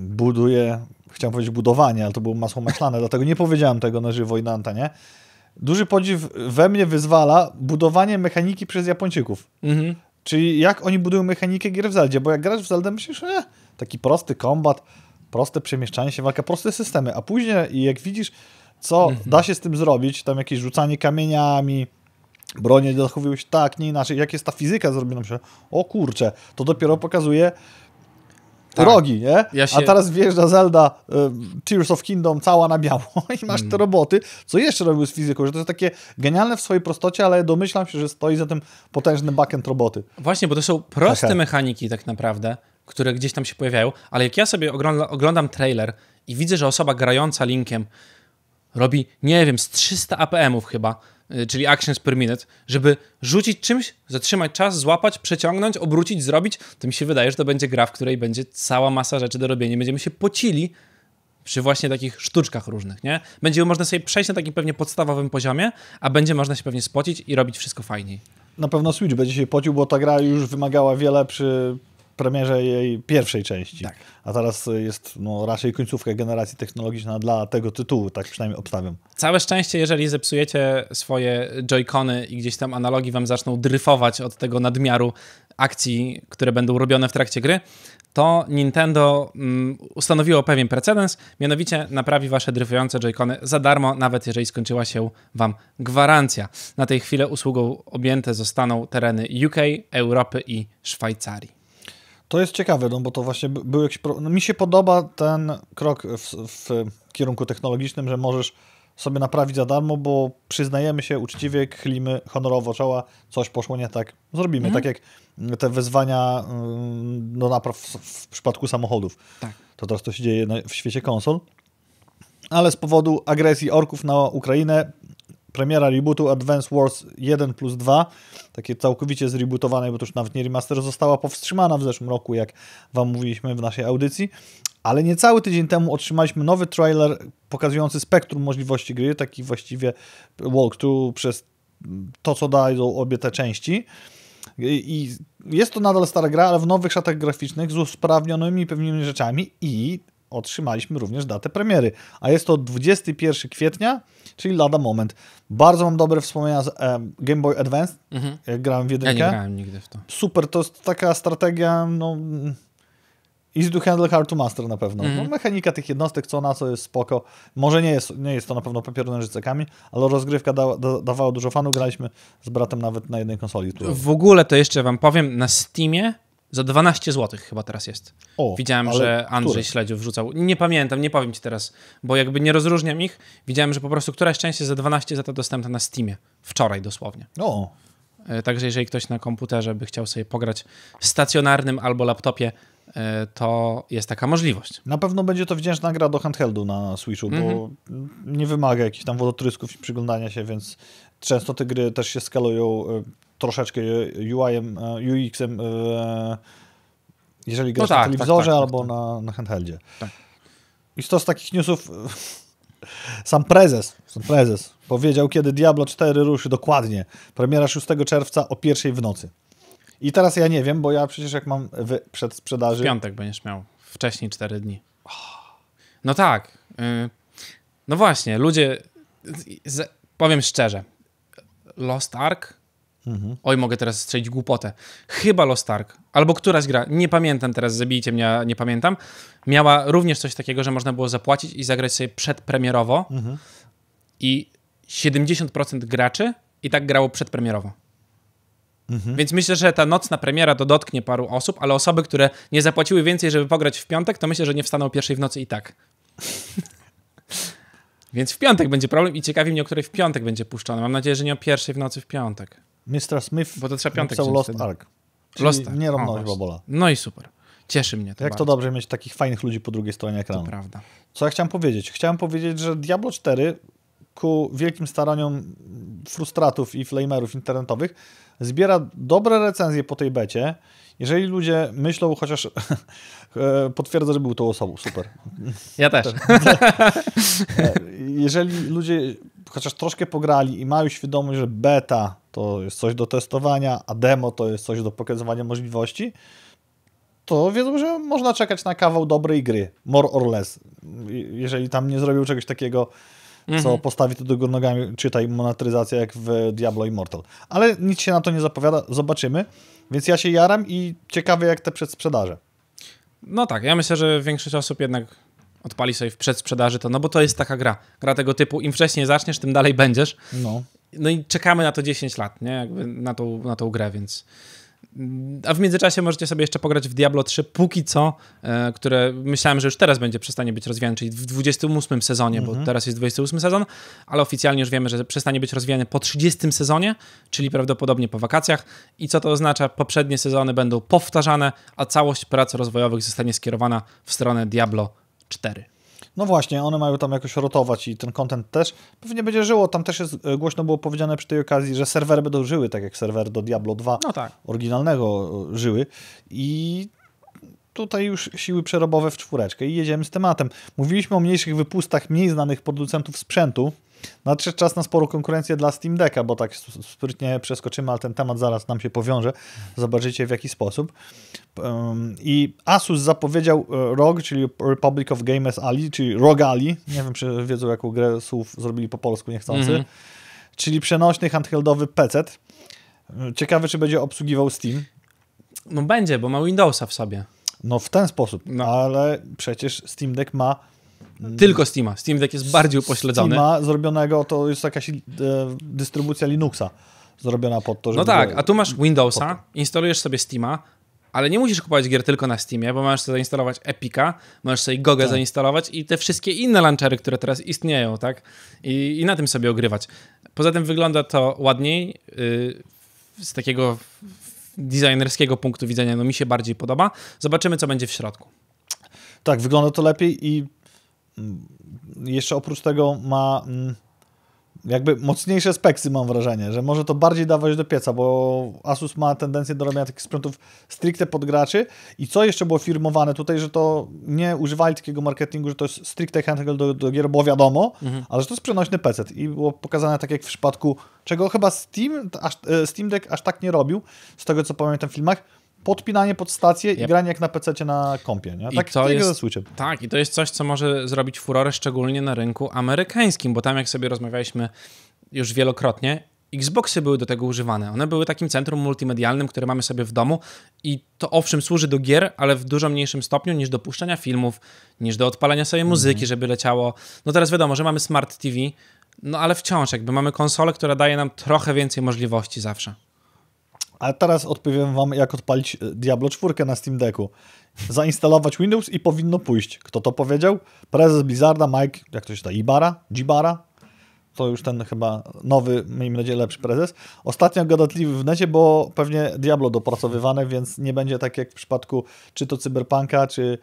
buduje, chciałem powiedzieć budowanie, ale to było masło maślane, dlatego nie powiedziałem tego na żywo i na antenie. Duży podziw we mnie wyzwala budowanie mechaniki przez Japończyków. Mhm. Czyli jak oni budują mechanikę gier w Zeldzie, bo jak grasz w Zeldę myślisz, że taki prosty kombat, proste przemieszczanie się, walka, proste systemy, a później jak widzisz, co mhm. da się z tym zrobić, tam jakieś rzucanie kamieniami, bronie zachowują się tak, nie inaczej, jak jest ta fizyka zrobiona, myślę, o kurczę, to dopiero pokazuje, tak. rogi, nie? Ja się... A teraz wjeżdża Zelda y, Tears of Kingdom cała na biało i masz te mm. roboty, co jeszcze robił z fizyką, że to jest takie genialne w swojej prostocie, ale domyślam się, że stoi za tym potężny backend roboty. Właśnie, bo to są proste Aha. mechaniki tak naprawdę, które gdzieś tam się pojawiają, ale jak ja sobie ogląda, oglądam trailer i widzę, że osoba grająca Linkiem robi, nie wiem, z 300 APM-ów chyba, Y, czyli actions per minute, żeby rzucić czymś, zatrzymać czas, złapać, przeciągnąć, obrócić, zrobić, to mi się wydaje, że to będzie gra, w której będzie cała masa rzeczy do robienia. Będziemy się pocili przy właśnie takich sztuczkach różnych, nie? Będzie można sobie przejść na takim pewnie podstawowym poziomie, a będzie można się pewnie spocić i robić wszystko fajniej. Na pewno Switch będzie się pocił, bo ta gra już wymagała wiele przy premierze jej pierwszej części. Tak. A teraz jest no, raczej końcówka generacji technologiczna dla tego tytułu, tak przynajmniej obstawiam. Całe szczęście, jeżeli zepsujecie swoje joycony i gdzieś tam analogi wam zaczną dryfować od tego nadmiaru akcji, które będą robione w trakcie gry, to Nintendo mm, ustanowiło pewien precedens, mianowicie naprawi wasze dryfujące joycony za darmo, nawet jeżeli skończyła się wam gwarancja. Na tej chwilę usługą objęte zostaną tereny UK, Europy i Szwajcarii. To jest ciekawe, no bo to właśnie był jakiś. Pro... No, mi się podoba ten krok w, w, kierunku technologicznym, że możesz sobie naprawić za darmo, bo przyznajemy się uczciwie, chlimy honorowo czoła, coś poszło nie tak, zrobimy. Mhm. Tak jak te wezwania mm, do napraw w, w przypadku samochodów. Tak. To teraz to się dzieje w świecie konsol. Ale z powodu agresji orków na Ukrainę premiera rebootu Advance Wars 1 plus 2, takie całkowicie zrebootowane, bo to już nawet nie remaster, została powstrzymana w zeszłym roku, jak Wam mówiliśmy w naszej audycji. Ale niecały tydzień temu otrzymaliśmy nowy trailer pokazujący spektrum możliwości gry, taki właściwie walkthrough przez to, co dają obie te części. I jest to nadal stara gra, ale w nowych szatach graficznych z usprawnionymi pewnymi rzeczami i otrzymaliśmy również datę premiery. A jest to 21 kwietnia czyli lada moment. Bardzo mam dobre wspomnienia z um, Game Boy Advance, mhm. jak grałem w jedynkę. Ja nie grałem nigdy w to. Super, to jest taka strategia, no... Easy to handle, hard to master na pewno. Mhm. no, mechanika tych jednostek, co na co jest spoko. Może nie jest, nie jest to na pewno papier nożycekami, ale rozgrywka da, da, dawała dużo fanu. Graliśmy z bratem nawet na jednej konsoli. W ogóle to jeszcze wam powiem, na Steamie za 12 zł chyba teraz jest. O, widziałem, że Andrzej śledził wrzucał. Nie pamiętam, nie powiem ci teraz, bo jakby nie rozróżniam ich. Widziałem, że po prostu któraś część jest za 12 za to dostępna na Steamie. Wczoraj dosłownie. O. E, także jeżeli ktoś na komputerze by chciał sobie pograć w stacjonarnym albo laptopie, e, to jest taka możliwość. Na pewno będzie to wdzięczna gra do handheldu na Switchu, mm -hmm. bo mhm. nie wymaga jakichś tam wodotrysków i przyglądania się, więc często te gry też się skalują e, troszeczkę UI-em, e, UX-em, e, jeżeli no grasz no tak, na tak, telewizorze tak, tak, albo tak. Na, na handheldzie. Tak. I to z takich newsów sam prezes, sam prezes powiedział, kiedy Diablo 4 ruszy dokładnie. Premiera 6 czerwca o pierwszej w nocy. I teraz ja nie wiem, bo ja przecież jak mam przed sprzedaży. W piątek będziesz miał. Wcześniej 4 dni. No tak. Y, no właśnie, ludzie. Powiem szczerze. Lost Ark Mhm. Oj, mogę teraz strzelić głupotę. Chyba Lostark, albo któraś gra, nie pamiętam teraz, zabijcie mnie, nie pamiętam, miała również coś takiego, że można było zapłacić i zagrać sobie przedpremierowo mhm. i 70% graczy i tak grało przedpremierowo. Mhm. Więc myślę, że ta nocna premiera to dotknie paru osób, ale osoby, które nie zapłaciły więcej, żeby pograć w piątek, to myślę, że nie wstaną pierwszej w nocy i tak. Więc w piątek będzie problem i ciekawi mnie, o której w piątek będzie puszczone. Mam nadzieję, że nie o pierwszej w nocy w piątek. Mr. Smith bo to trzeba piątek napisał Lost wtedy. Ark. Lost Ark. Nierówność Bobola. No i super. Cieszy mnie to Jak bardzo. to dobrze mieć takich fajnych ludzi po drugiej stronie ekranu. To prawda. Co ja chciałem powiedzieć? Chciałem powiedzieć, że Diablo 4 ku wielkim staraniom frustratów i flamerów internetowych zbiera dobre recenzje po tej becie jeżeli ludzie myślą, chociaż e, potwierdzę, że był tą osobą, super. Ja też. Jeżeli ludzie chociaż troszkę pograli i mają świadomość, że beta to jest coś do testowania, a demo to jest coś do pokazywania możliwości, to wiedzą, że można czekać na kawał dobrej gry, more or less. Jeżeli tam nie zrobił czegoś takiego co mhm. postawi to do góry nogami, czytaj monetaryzacja jak w Diablo Immortal. Ale nic się na to nie zapowiada, zobaczymy. Więc ja się jaram i ciekawy jak te przedsprzedaże. No tak, ja myślę, że większość osób jednak odpali sobie w przedsprzedaży to, no bo to jest taka gra. Gra tego typu, im wcześniej zaczniesz, tym dalej będziesz. No. No i czekamy na to 10 lat, nie? Jakby na tą, na tą grę, więc a w międzyczasie możecie sobie jeszcze pograć w Diablo 3 póki co, e, które myślałem, że już teraz będzie przestanie być rozwijane, czyli w 28 sezonie, mhm. bo teraz jest 28 sezon, ale oficjalnie już wiemy, że przestanie być rozwijane po 30 sezonie, czyli prawdopodobnie po wakacjach. I co to oznacza? Poprzednie sezony będą powtarzane, a całość prac rozwojowych zostanie skierowana w stronę Diablo 4. No właśnie, one mają tam jakoś rotować i ten content też pewnie będzie żyło. Tam też jest e, głośno było powiedziane przy tej okazji, że serwery będą żyły, tak jak serwer do Diablo 2 no tak. oryginalnego e, żyły. I tutaj już siły przerobowe w czwóreczkę i jedziemy z tematem. Mówiliśmy o mniejszych wypustach mniej znanych producentów sprzętu. Nadszedł czas na sporą konkurencję dla Steam Decka, bo tak sprytnie przeskoczymy, ale ten temat zaraz nam się powiąże. Zobaczycie w jaki sposób. I Asus zapowiedział e, ROG, czyli Republic of Gamers Ali, czyli Rogali. Nie wiem, czy wiedzą, jaką grę słów zrobili po polsku niechcący. Mhm. Czyli przenośny handheldowy PC. E, Ciekawe, czy będzie obsługiwał Steam. No będzie, bo ma Windowsa w sobie. No w ten sposób, no. ale przecież Steam Deck ma tylko Steama. Steam Deck jest bardziej upośledzony. Steama zrobionego to jest jakaś e, dystrybucja Linuxa zrobiona pod to, no żeby... No tak, a tu masz Windowsa, instalujesz sobie Steama, ale nie musisz kupować gier tylko na Steamie, bo możesz sobie zainstalować Epica, możesz sobie Gogę tak. zainstalować i te wszystkie inne launchery, które teraz istnieją, tak? I, I, na tym sobie ogrywać. Poza tym wygląda to ładniej yy, z takiego designerskiego punktu widzenia, no mi się bardziej podoba. Zobaczymy, co będzie w środku. Tak, wygląda to lepiej i jeszcze oprócz tego ma mm, jakby mocniejsze speksy mam wrażenie, że może to bardziej dawać do pieca, bo Asus ma tendencję do robienia takich sprzętów stricte pod graczy i co jeszcze było firmowane tutaj, że to nie używali takiego marketingu, że to jest stricte handheld do, do gier, bo wiadomo, mhm. ale że to jest przenośny PC i było pokazane tak jak w przypadku, czego chyba Steam, aż, e, Steam Deck aż tak nie robił, z tego co pamiętam w filmach, podpinanie pod stację yep. i granie jak na PC na kompie, nie? Tak, I to jest, ze Tak, i to jest coś, co może zrobić furorę szczególnie na rynku amerykańskim, bo tam jak sobie rozmawialiśmy już wielokrotnie, Xboxy były do tego używane. One były takim centrum multimedialnym, które mamy sobie w domu i to owszem służy do gier, ale w dużo mniejszym stopniu niż do puszczania filmów, niż do odpalania sobie mhm. muzyki, mm żeby leciało. No teraz wiadomo, że mamy smart TV, no ale wciąż jakby mamy konsolę, która daje nam trochę więcej możliwości zawsze. A teraz odpowiem wam, jak odpalić e, Diablo 4 na Steam Decku. Zainstalować Windows i powinno pójść. Kto to powiedział? Prezes Blizzarda, Mike, jak to się da, Ibara? Jibara? To już ten chyba nowy, miejmy nadzieję, lepszy prezes. Ostatnio gadatliwy w necie, bo pewnie Diablo dopracowywane, więc nie będzie tak jak w przypadku czy to Cyberpunka, czy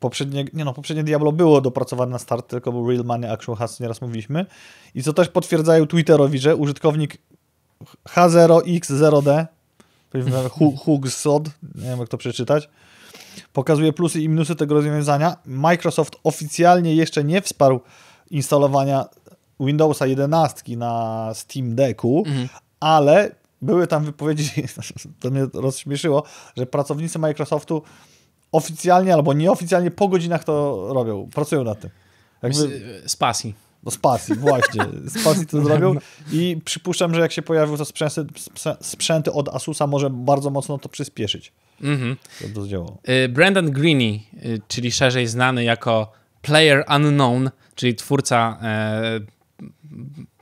poprzednie, nie no, poprzednie Diablo było dopracowane na start, tylko był Real Money Action nie nieraz mówiliśmy. I co też potwierdzają Twitterowi, że użytkownik H0X0D Hugsod, nie wiem jak to przeczytać, pokazuje plusy i minusy tego rozwiązania. Microsoft oficjalnie jeszcze nie wsparł instalowania Windowsa 11 na Steam Decku, mhm. ale były tam wypowiedzi, to mnie rozśmieszyło, że pracownicy Microsoftu oficjalnie albo nieoficjalnie po godzinach to robią, pracują nad tym. Jakby... Z, e, z pasji. No z pasji, właśnie. Z pasji to no. zrobił. I przypuszczam, że jak się pojawią to sprzęty, sprzęty od Asusa, może bardzo mocno to przyspieszyć. Mhm. to zdziałało. Y, Brandon Greeny, y, czyli szerzej znany jako Player Unknown, czyli twórca e,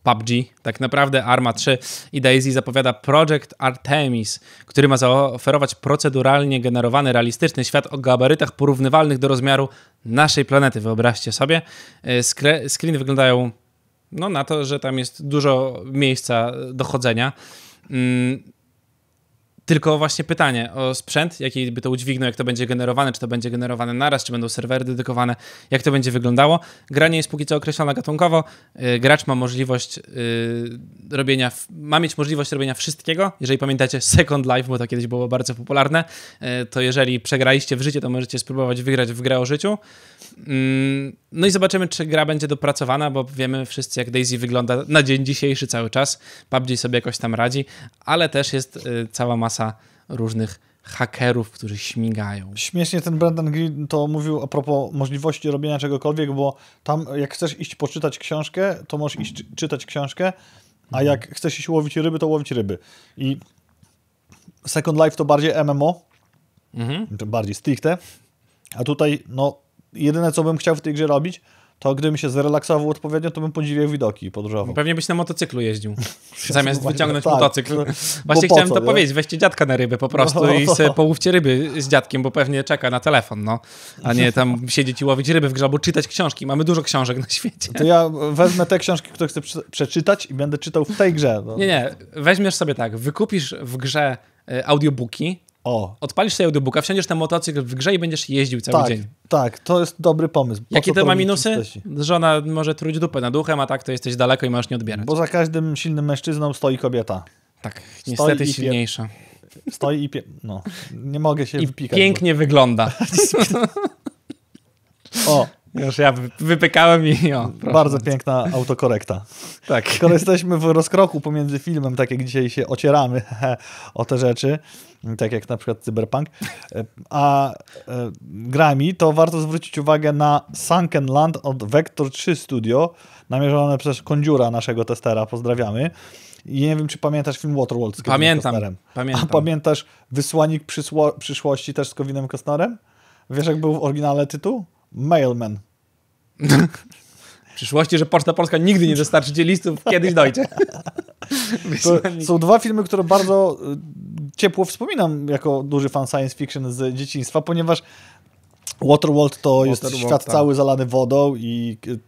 PUBG, tak naprawdę Arma 3 i Daisy zapowiada Project Artemis, który ma zaoferować proceduralnie generowany, realistyczny świat o gabarytach porównywalnych do rozmiaru naszej planety, wyobraźcie sobie. E, skre screeny wyglądają no, na to, że tam jest dużo miejsca do chodzenia. Mm, tylko właśnie pytanie o sprzęt, jaki by to udźwignął, jak to będzie generowane, czy to będzie generowane naraz, czy będą serwery dedykowane, jak to będzie wyglądało. Gra nie jest póki co określone gatunkowo. Y, gracz ma możliwość y, robienia, ma mieć możliwość robienia wszystkiego. Jeżeli pamiętacie Second Life, bo to kiedyś było bardzo popularne, y, to jeżeli przegraliście w życie, to możecie spróbować wygrać w grę o życiu. Mm, no i zobaczymy, czy gra będzie dopracowana, bo wiemy wszyscy, jak Daisy wygląda na dzień dzisiejszy cały czas. PUBG sobie jakoś tam radzi, ale też jest y, cała masa różnych hakerów, którzy śmigają. Śmiesznie ten Brandon Green to mówił a propos możliwości robienia czegokolwiek, bo tam jak chcesz iść poczytać książkę, to możesz iść czytać książkę, a mhm. jak chcesz iść łowić ryby, to łowić ryby. I Second Life to bardziej MMO, mhm. bardziej stricte, a tutaj no jedyne, co bym chciał w tej grze robić, to gdybym się zrelaksował odpowiednio, to bym podziwiał widoki podróżował. Pewnie byś na motocyklu jeździł, zamiast wyciągnąć tak, motocykl. Właśnie chciałem co, to nie? powiedzieć, weźcie dziadka na ryby po prostu no. i sobie połówcie ryby z dziadkiem, bo pewnie czeka na telefon, no. A nie tam siedzieć i łowić ryby w grze, albo czytać książki. Mamy dużo książek na świecie. To ja wezmę te książki, które chcę przeczytać i będę czytał w tej grze. No. Nie, nie, weźmiesz sobie tak, wykupisz w grze y, audiobooki, o. Odpalisz sobie audiobooka, wsiądziesz na motocykl w grze i będziesz jeździł cały tak, dzień. Tak, to jest dobry pomysł. Po Jakie to, ma minusy? Żona może truć dupę na duchem, a tak to jesteś daleko i masz nie odbierać. Bo za każdym silnym mężczyzną stoi kobieta. Tak, niestety silniejsza. Pie... Stoi i pie... no, nie mogę się I pięknie bo... wygląda. o, już ja wypykałem i o, Bardzo piękna autokorekta. Tak. Skoro jesteśmy w rozkroku pomiędzy filmem, tak jak dzisiaj się ocieramy o te rzeczy, tak jak na przykład Cyberpunk, e, a e, grami, to warto zwrócić uwagę na Sunken Land od Vector 3 Studio, namierzone przez Kondziura, naszego testera, pozdrawiamy. I nie wiem, czy pamiętasz film Waterworld z Kevinem Pamiętam, Costnerem. pamiętam. A pamiętasz Wysłanik Przyszłości też z Kevinem Costnerem? Wiesz, jak był w oryginale tytuł? Mailman. W przyszłości, że Poczta Polska nigdy nie dostarczy ci listów, kiedyś dojdzie. są dwa filmy, które bardzo y, ciepło wspominam jako duży fan science fiction z dzieciństwa, ponieważ Waterworld to Waterworld, jest świat tak. cały zalany wodą i y,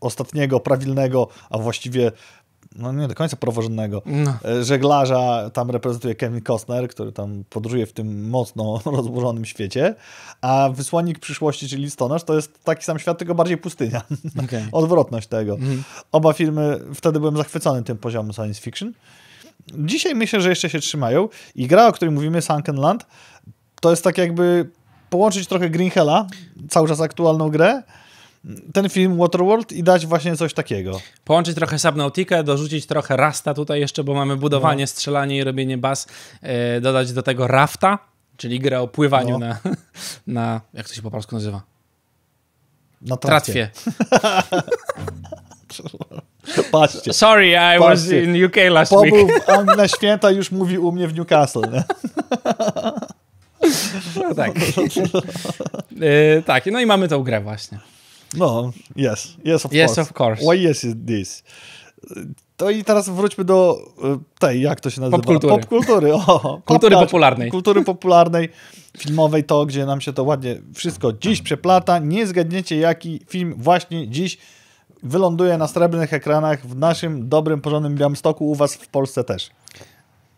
ostatniego prawilnego, a właściwie no nie do końca praworządnego no. E, żeglarza tam reprezentuje Kevin Costner, który tam podróżuje w tym mocno rozburzonym świecie, a wysłannik przyszłości, czyli listonosz, to jest taki sam świat, tylko bardziej pustynia. Okay. Odwrotność tego. Mhm. Oba filmy, wtedy byłem zachwycony tym poziomem science fiction. Dzisiaj myślę, że jeszcze się trzymają i gra, o której mówimy, Sunken Land, to jest tak jakby połączyć trochę Green Hella, cały czas aktualną grę, ten film Waterworld i dać właśnie coś takiego. Połączyć trochę Subnautikę, dorzucić trochę Rasta tutaj jeszcze, bo mamy budowanie, no. strzelanie i robienie baz, e, dodać do tego Rafta, czyli grę o pływaniu no. na, na, jak to się po polsku nazywa? Na tratwie. Patrzcie. Sorry, I Patrzcie. was in UK last Pobył week. Pobył na święta już mówi u mnie w Newcastle. Nie? No tak. Yy, tak, no i mamy tą grę właśnie. No, yes, yes of yes, course. Yes, of course. Why yes is this? To i teraz wróćmy do e, tej, jak to się nazywa? Popkultury. Popkultury, o, Kultury pop popularnej. Kultury popularnej, filmowej, to gdzie nam się to ładnie wszystko dziś przeplata. Nie zgadniecie, jaki film właśnie dziś wyląduje na srebrnych ekranach w naszym dobrym, porządnym Białymstoku, u was w Polsce też.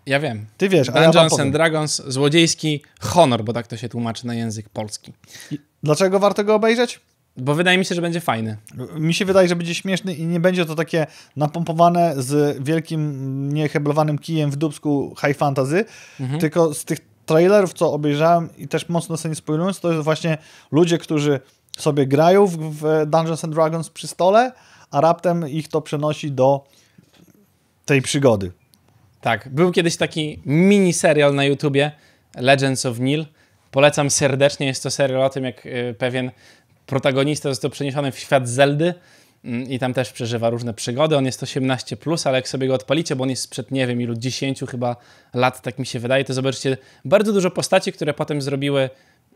Ja wiem. Ty wiesz, Dungeons ja and Dragons, złodziejski honor, bo tak to się tłumaczy na język polski. I dlaczego warto go obejrzeć? Bo wydaje mi się, że będzie fajny. Mi się wydaje, że będzie śmieszny i nie będzie to takie napompowane z wielkim, nieheblowanym kijem w dubsku high fantasy, mhm. tylko z tych trailerów, co obejrzałem i też mocno sobie nie spojrzałem, to jest właśnie ludzie, którzy sobie grają w, w Dungeons and Dragons przy stole, a raptem ich to przenosi do tej przygody. Tak, był kiedyś taki mini serial na YouTubie Legends of Nil. Polecam serdecznie, jest to serial o tym, jak y, pewien protagonista został przeniesiony w świat Zeldy mm, i tam też przeżywa różne przygody. On jest 18, plus, ale jak sobie go odpalicie, bo on jest sprzed nie wiem ilu 10 chyba lat, tak mi się wydaje, to zobaczycie bardzo dużo postaci, które potem zrobiły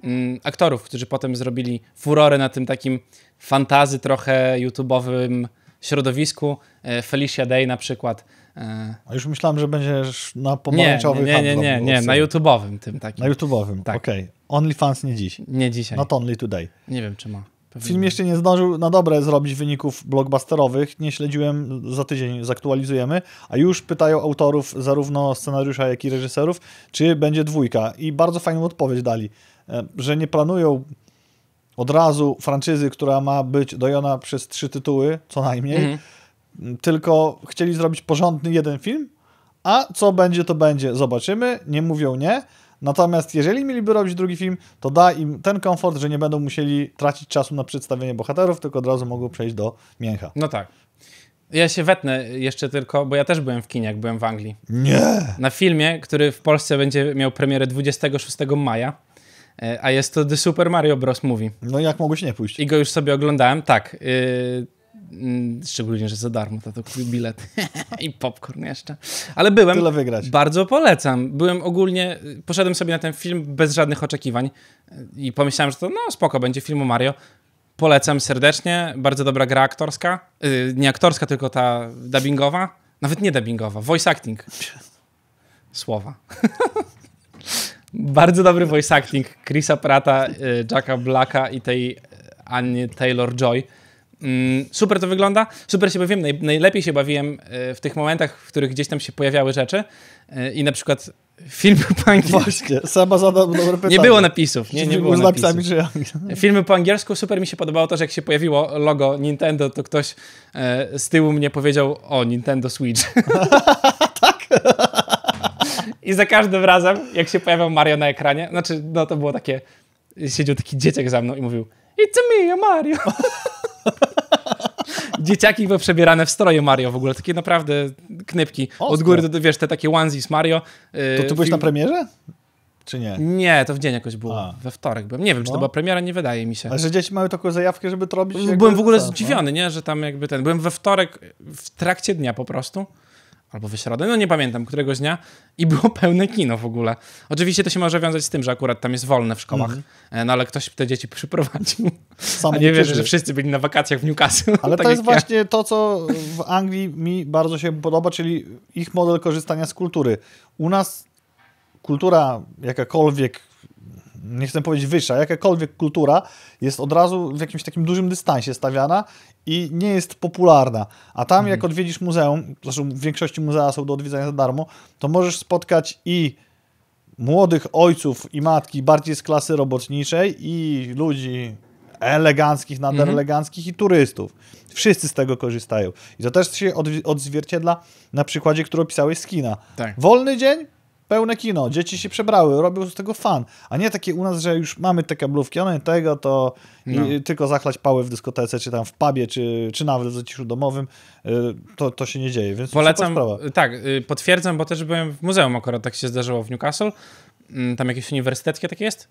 mm, aktorów, którzy potem zrobili furorę na tym takim fantazy trochę YouTube'owym środowisku. E, Felicia Day na przykład. E, A już myślałem, że będziesz na pomarańczowym. Nie, nie, nie, nie, nie, na YouTube'owym tym takim. Na YouTube'owym, tak. okej. OnlyFans nie dziś. Nie dzisiaj. Not only today. Nie wiem, czy ma. Pewnie. Film jeszcze nie zdążył na dobre zrobić wyników blockbusterowych. Nie śledziłem, za tydzień zaktualizujemy, a już pytają autorów, zarówno scenariusza, jak i reżyserów, czy będzie dwójka. I bardzo fajną odpowiedź dali, e, że nie planują od razu franczyzy, która ma być dojona przez trzy tytuły, co najmniej, mhm. tylko chcieli zrobić porządny jeden film, a co będzie, to będzie. Zobaczymy, nie mówią nie. Natomiast jeżeli mieliby robić drugi film, to da im ten komfort, że nie będą musieli tracić czasu na przedstawienie bohaterów, tylko od razu mogą przejść do mięcha. No tak. Ja się wetnę jeszcze tylko, bo ja też byłem w kinie, jak byłem w Anglii. Nie! Na filmie, który w Polsce będzie miał premierę 26 maja, e, a jest to The Super Mario Bros. Movie. No jak mogłeś nie pójść? I go już sobie oglądałem, tak. Yy Mm, szczególnie, że za darmo to kupił bilet i popcorn jeszcze. Ale byłem. Tyle wygrać. Bardzo polecam. Byłem ogólnie, poszedłem sobie na ten film bez żadnych oczekiwań i pomyślałem, że to no spoko, będzie film o Mario. Polecam serdecznie. Bardzo dobra gra aktorska. Yy, nie aktorska, tylko ta dubbingowa. Nawet nie dubbingowa, voice acting. Słowa. Bardzo dobry voice acting Chrisa Prata, y, Jacka Blacka i tej Annie Taylor-Joy. Mm, super to wygląda, super się bawiłem, najlepiej się bawiłem e, w tych momentach, w których gdzieś tam się pojawiały rzeczy e, i na przykład Filmy po angielsku. Właśnie, sama zadał dobre pytanie. Nie było napisów. Nie, nie było z napisami napisów. Filmy po angielsku, super mi się podobało to, że jak się pojawiło logo Nintendo, to ktoś e, z tyłu mnie powiedział, o, Nintendo Switch. tak? I za każdym razem, jak się pojawiał Mario na ekranie, znaczy, no to było takie, siedział taki dzieciak za mną i mówił, it's me, Mario. Dzieciaki były przebierane w stroje Mario w ogóle, takie naprawdę knypki. Ostro. Od góry, do, wiesz, te takie onesies Mario. Y, to ty byłeś na premierze? Czy nie? Nie, to w dzień jakoś było. A. We wtorek byłem. Nie wiem, no. czy to no. była premiera, nie wydaje mi się. Ale że dzieci mają taką zajawkę, żeby to robić? Byłem w ogóle zdziwiony, no. nie? Że tam jakby ten... Byłem we wtorek w trakcie dnia po prostu albo w środę, no nie pamiętam, któregoś dnia i było pełne kino w ogóle. Oczywiście to się może wiązać z tym, że akurat tam jest wolne w szkołach, mm. no ale ktoś te dzieci przyprowadził. Sam A nie wierzę, że wszyscy byli na wakacjach w Newcastle. Ale tak to jest właśnie to, co w Anglii mi bardzo się podoba, czyli ich model korzystania z kultury. U nas kultura jakakolwiek nie chcę powiedzieć wyższa, jakakolwiek kultura jest od razu w jakimś takim dużym dystansie stawiana i nie jest popularna. A tam, mhm. jak odwiedzisz muzeum, zresztą w większości muzea są do odwiedzania za darmo, to możesz spotkać i młodych ojców i matki bardziej z klasy robotniczej i ludzi eleganckich, nader eleganckich i turystów. Wszyscy z tego korzystają. I to też się odzwierciedla na przykładzie, który opisałeś z kina. Tak. Wolny dzień, pełne kino, dzieci się przebrały, robią z tego fan, a nie takie u nas, że już mamy te kablówki, one tego, to no. i, tylko zachlać pały w dyskotece, czy tam w pubie, czy, czy nawet w zaciszu domowym, y, to, to się nie dzieje, więc Polecam, tak, y, potwierdzam, bo też byłem w muzeum akurat, tak się zdarzyło w Newcastle, mm, tam jakieś uniwersyteckie takie jest,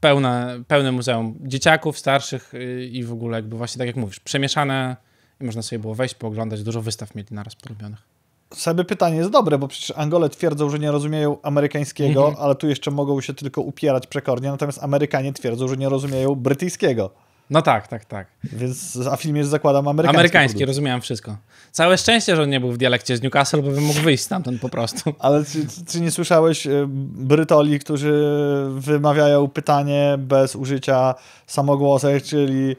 pełne, pełne muzeum dzieciaków, starszych y, i w ogóle jakby właśnie tak jak mówisz, przemieszane i można sobie było wejść, pooglądać, dużo wystaw mieli naraz polubionych. Same pytanie jest dobre, bo przecież Angole twierdzą, że nie rozumieją amerykańskiego, mhm. ale tu jeszcze mogą się tylko upierać przekornie, natomiast Amerykanie twierdzą, że nie rozumieją brytyjskiego. No tak, tak, tak. Więc, a film jest, zakładam, amerykański. Amerykański, rozumiałem wszystko. Całe szczęście, że on nie był w dialekcie z Newcastle, bo bym mógł wyjść stamtąd po prostu. Ale czy, czy nie słyszałeś e, Brytoli, którzy wymawiają pytanie bez użycia samogłosek, czyli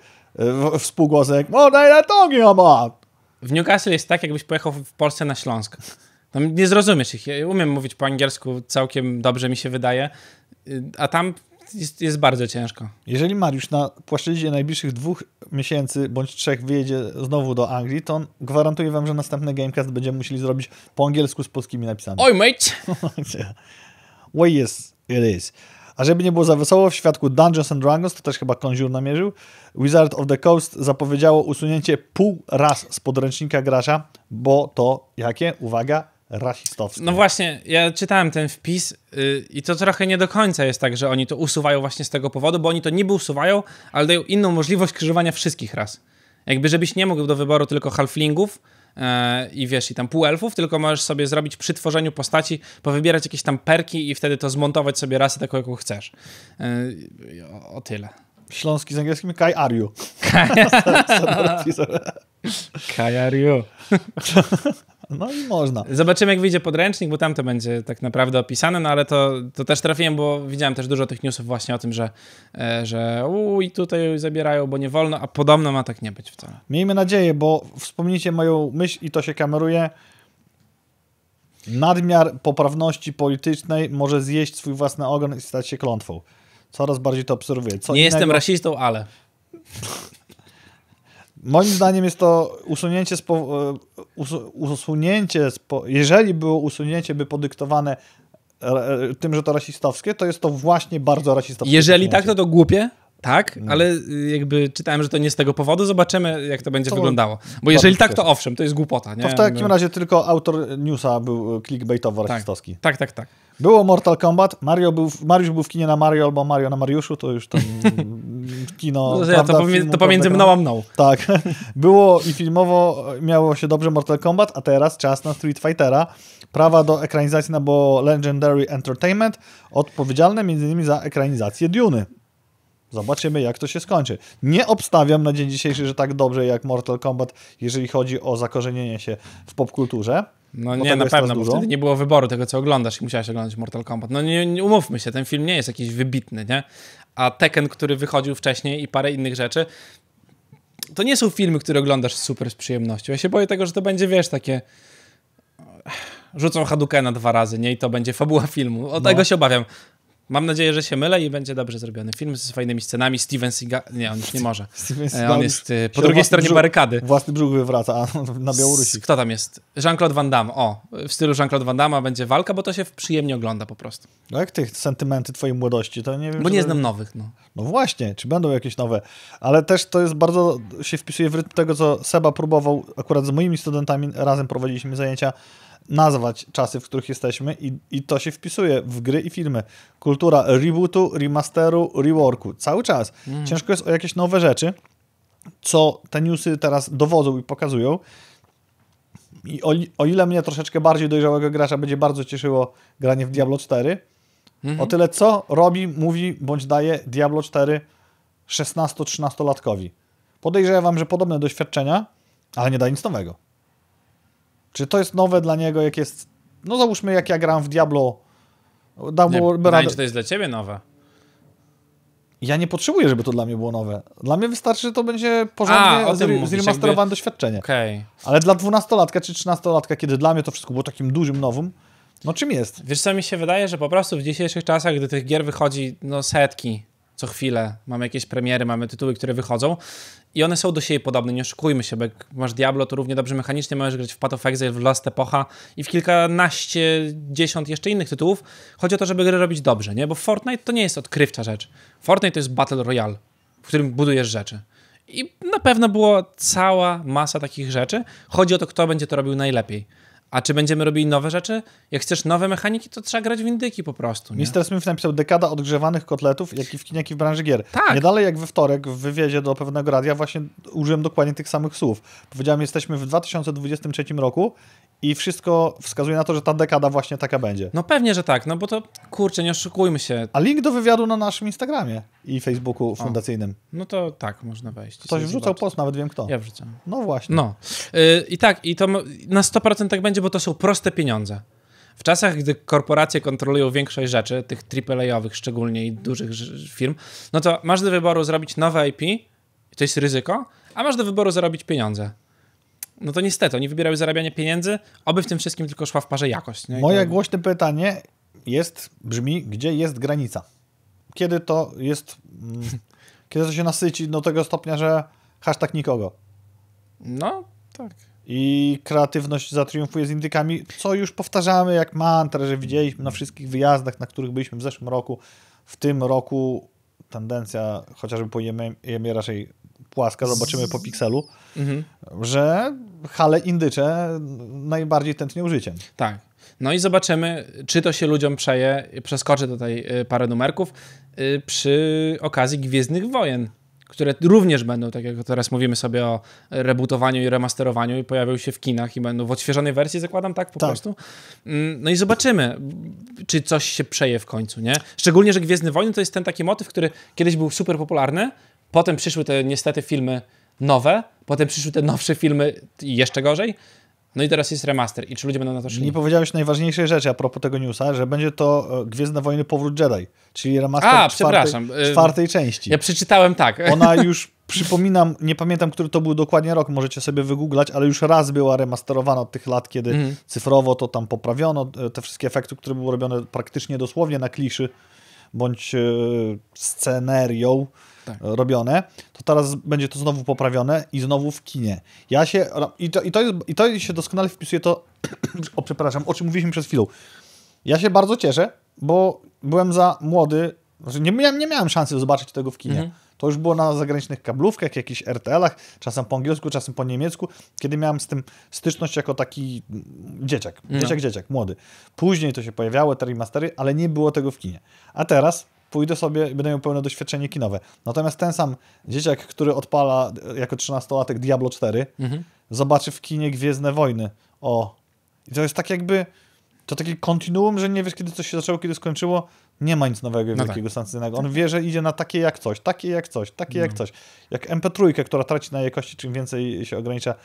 e, współgłosek, no daj na ma! w Newcastle jest tak, jakbyś pojechał w Polsce na Śląsk. No, nie zrozumiesz ich. Ja umiem mówić po angielsku, całkiem dobrze mi się wydaje, a tam jest, jest, bardzo ciężko. Jeżeli Mariusz na płaszczyźnie najbliższych dwóch miesięcy bądź trzech wyjedzie znowu do Anglii, to gwarantuję wam, że następny Gamecast będziemy musieli zrobić po angielsku z polskimi napisami. Oj, mate! Way jest, it is. A żeby nie było za wesoło, w świadku Dungeons and Dragons, to też chyba Konziur namierzył, Wizard of the Coast zapowiedziało usunięcie pół raz z podręcznika gracza, bo to jakie? Uwaga, rasistowskie. No właśnie, ja czytałem ten wpis yy, i to trochę nie do końca jest tak, że oni to usuwają właśnie z tego powodu, bo oni to niby usuwają, ale dają inną możliwość krzyżowania wszystkich ras. Jakby żebyś nie mógł do wyboru tylko halflingów, E, i wiesz, i tam pół elfów, tylko możesz sobie zrobić przy tworzeniu postaci, powybierać jakieś tam perki i wtedy to zmontować sobie rasę taką, jaką chcesz. E, o, o tyle. Śląski z angielskim Kai Ariu. Kai Ariu. No i można. Zobaczymy, jak wyjdzie podręcznik, bo tam to będzie tak naprawdę opisane, no ale to, to też trafiłem, bo widziałem też dużo tych newsów właśnie o tym, że, e, że u, i tutaj zabierają, bo nie wolno, a podobno ma tak nie być wcale. Miejmy nadzieję, bo wspomnijcie moją myśl i to się kameruje. Nadmiar poprawności politycznej może zjeść swój własny ogon i stać się klątwą. Coraz bardziej to obserwuję. Co nie innego... jestem rasistą, ale. Moim zdaniem jest to usunięcie, spo, e, usu, usunięcie spo, jeżeli było usunięcie by podyktowane e, e, tym, że to rasistowskie, to jest to właśnie bardzo rasistowskie. Jeżeli usunięcie. tak, to to głupie? Tak, no. ale y, jakby czytałem, że to nie z tego powodu. Zobaczymy, jak to będzie to wyglądało. Bo jeżeli tak, to owszem, to jest głupota. Nie? To w takim no. razie tylko autor newsa był clickbaitowo tak. rasistowski. Tak, tak, tak. Było Mortal Kombat, Mario był, Mariusz był w kinie na Mario albo Mario na Mariuszu, to już tam kino. No, prawda, to, pomiędzy, filmu, to pomiędzy mną a mną. Tak. Było i filmowo miało się dobrze Mortal Kombat, a teraz czas na Street Fightera. Prawa do ekranizacji na bo Legendary Entertainment, odpowiedzialne m.in. za ekranizację Duny. Zobaczymy, jak to się skończy. Nie obstawiam na dzień dzisiejszy, że tak dobrze jak Mortal Kombat, jeżeli chodzi o zakorzenienie się w popkulturze. No nie, na pewno, bo wtedy nie było wyboru tego, co oglądasz i musiałeś oglądać Mortal Kombat. No nie, nie, umówmy się, ten film nie jest jakiś wybitny, nie? A Tekken, który wychodził wcześniej i parę innych rzeczy, to nie są filmy, które oglądasz super z przyjemnością. Ja się boję tego, że to będzie, wiesz, takie... Rzucą Hadukena dwa razy, nie? I to będzie fabuła filmu. O no. tego się obawiam. Mam nadzieję, że się mylę i będzie dobrze zrobiony film z fajnymi scenami. Steven Seagal... Nie, on już nie może. E, on jest e, po drugiej stronie brzuch, barykady. Własny brzuch wywraca na Białorusi. Kto tam jest? Jean-Claude Van Damme. O, w stylu Jean-Claude Van Damme będzie walka, bo to się przyjemnie ogląda po prostu. No jak tych sentymenty twojej młodości, to nie wiem... Bo nie znam nowych, no. No właśnie, czy będą jakieś nowe. Ale też to jest bardzo... się wpisuje w rytm tego, co Seba próbował akurat z moimi studentami. Razem prowadziliśmy zajęcia nazwać czasy, w których jesteśmy i, i to się wpisuje w gry i filmy. Kultura rebootu, remasteru, reworku. Cały czas. Mm. Ciężko jest o jakieś nowe rzeczy, co te newsy teraz dowodzą i pokazują. I o, o ile mnie troszeczkę bardziej dojrzałego gracza będzie bardzo cieszyło granie w Diablo 4, mhm. o tyle co robi, mówi bądź daje Diablo 4 16-13-latkowi. Podejrzewam, że podobne doświadczenia, ale nie da nic nowego. Czy to jest nowe dla niego, jak jest... No załóżmy, jak ja gram w Diablo... Dam nie, radę... czy to jest dla ciebie nowe. Ja nie potrzebuję, żeby to dla mnie było nowe. Dla mnie wystarczy, że to będzie porządnie A, zre zremasterowane jakby... doświadczenie. Okay. Ale dla dwunastolatka czy trzynastolatka, kiedy dla mnie to wszystko było takim dużym nowym, no czym jest? Wiesz co, mi się wydaje, że po prostu w dzisiejszych czasach, gdy tych gier wychodzi no setki, co chwilę. Mamy jakieś premiery, mamy tytuły, które wychodzą i one są do siebie podobne, nie oszukujmy się, bo jak masz Diablo, to równie dobrze mechanicznie możesz grać w Path of Exile, w Last Epocha i w kilkanaście, dziesiąt jeszcze innych tytułów. Chodzi o to, żeby gry robić dobrze, nie? Bo Fortnite to nie jest odkrywcza rzecz. Fortnite to jest Battle Royale, w którym budujesz rzeczy. I na pewno było cała masa takich rzeczy. Chodzi o to, kto będzie to robił najlepiej. A czy będziemy robili nowe rzeczy? Jak chcesz nowe mechaniki, to trzeba grać w indyki po prostu. Nie? Mr. Smith napisał dekada odgrzewanych kotletów, jak i w kinie, jak i w branży gier. Tak. Nie dalej jak we wtorek w wywiadzie do pewnego radia właśnie użyłem dokładnie tych samych słów. Powiedziałem, jesteśmy w 2023 roku i wszystko wskazuje na to, że ta dekada właśnie taka będzie. No pewnie, że tak, no bo to kurczę, nie oszukujmy się. A link do wywiadu na naszym Instagramie i Facebooku fundacyjnym. no to tak, można wejść. Ktoś wrzucał zobaczyć. post, nawet wiem kto. Ja wrzucam. No właśnie. No. Yy, I tak, i to na 100% tak będzie, bo to są proste pieniądze. W czasach, gdy korporacje kontrolują większość rzeczy, tych AAA-owych szczególnie i dużych firm, no to masz do wyboru zrobić nowe IP, to jest ryzyko, a masz do wyboru zarobić pieniądze no to niestety, oni wybierały zarabianie pieniędzy, aby w tym wszystkim tylko szła w parze jakość. Nie? Moje głośne pytanie jest, brzmi, gdzie jest granica? Kiedy to jest, mm, kiedy to się nasyci do tego stopnia, że hashtag nikogo? No, tak. I kreatywność zatriumfuje z indykami, co już powtarzamy jak mantrę, że widzieliśmy na wszystkich wyjazdach, na których byliśmy w zeszłym roku. W tym roku tendencja, chociażby po jemie, jemie raczej płaska, zobaczymy po pikselu, mhm. że hale indycze najbardziej tętnią życiem. Tak. No i zobaczymy, czy to się ludziom przeje, przeskoczy tutaj y, parę numerków y, przy okazji Gwiezdnych Wojen, które również będą, tak jak teraz mówimy sobie o rebootowaniu i remasterowaniu i pojawią się w kinach i będą w odświeżonej wersji, zakładam, tak po tak. prostu? Mm, no i zobaczymy, czy coś się przeje w końcu, nie? Szczególnie, że Gwiezdny Wojny to jest ten taki motyw, który kiedyś był super popularny Potem przyszły te niestety filmy nowe, potem przyszły te nowsze filmy i jeszcze gorzej. No i teraz jest remaster. I czy ludzie będą na to szli? Nie powiedziałeś najważniejszej rzeczy a propos tego newsa, że będzie to e, Gwiezdne Wojny Powrót Jedi, czyli remaster a, czwartej, y, czwartej części. Ja przeczytałem tak. Ona już, przypominam, nie pamiętam, który to był dokładnie rok, możecie sobie wygooglać, ale już raz była remasterowana od tych lat, kiedy mhm. cyfrowo to tam poprawiono, e, te wszystkie efekty, które były robione praktycznie dosłownie na kliszy bądź e, scenerią tak. robione, to teraz będzie to znowu poprawione i znowu w kinie. Ja się, i to, i to, jest, i to się doskonale wpisuje to, o przepraszam, o czym mówiliśmy przed chwilą. Ja się bardzo cieszę, bo byłem za młody, znaczy nie, miałem, nie miałem szansy zobaczyć tego w kinie. Mhm. To już było na zagranicznych kablówkach, jakichś RTL-ach, czasem po angielsku, czasem po niemiecku, kiedy miałem z tym styczność jako taki dzieciak, no. dzieciak, no. dzieciak, młody. Później to się pojawiało te remastery, ale nie było tego w kinie. A teraz pójdę sobie i będę miał pełne doświadczenie kinowe. Natomiast ten sam dzieciak, który odpala jako 13-latek Diablo 4, mhm. zobaczy w kinie Gwiezdne Wojny. O, i to jest tak jakby to taki kontinuum, że nie wiesz, kiedy coś się zaczęło, kiedy skończyło. Nie ma nic nowego i no wielkiego tak. sensacyjnego. On wie, że idzie na takie jak coś, takie jak coś, takie no. jak coś. Jak MP3, która traci na jakości, czym więcej się ogranicza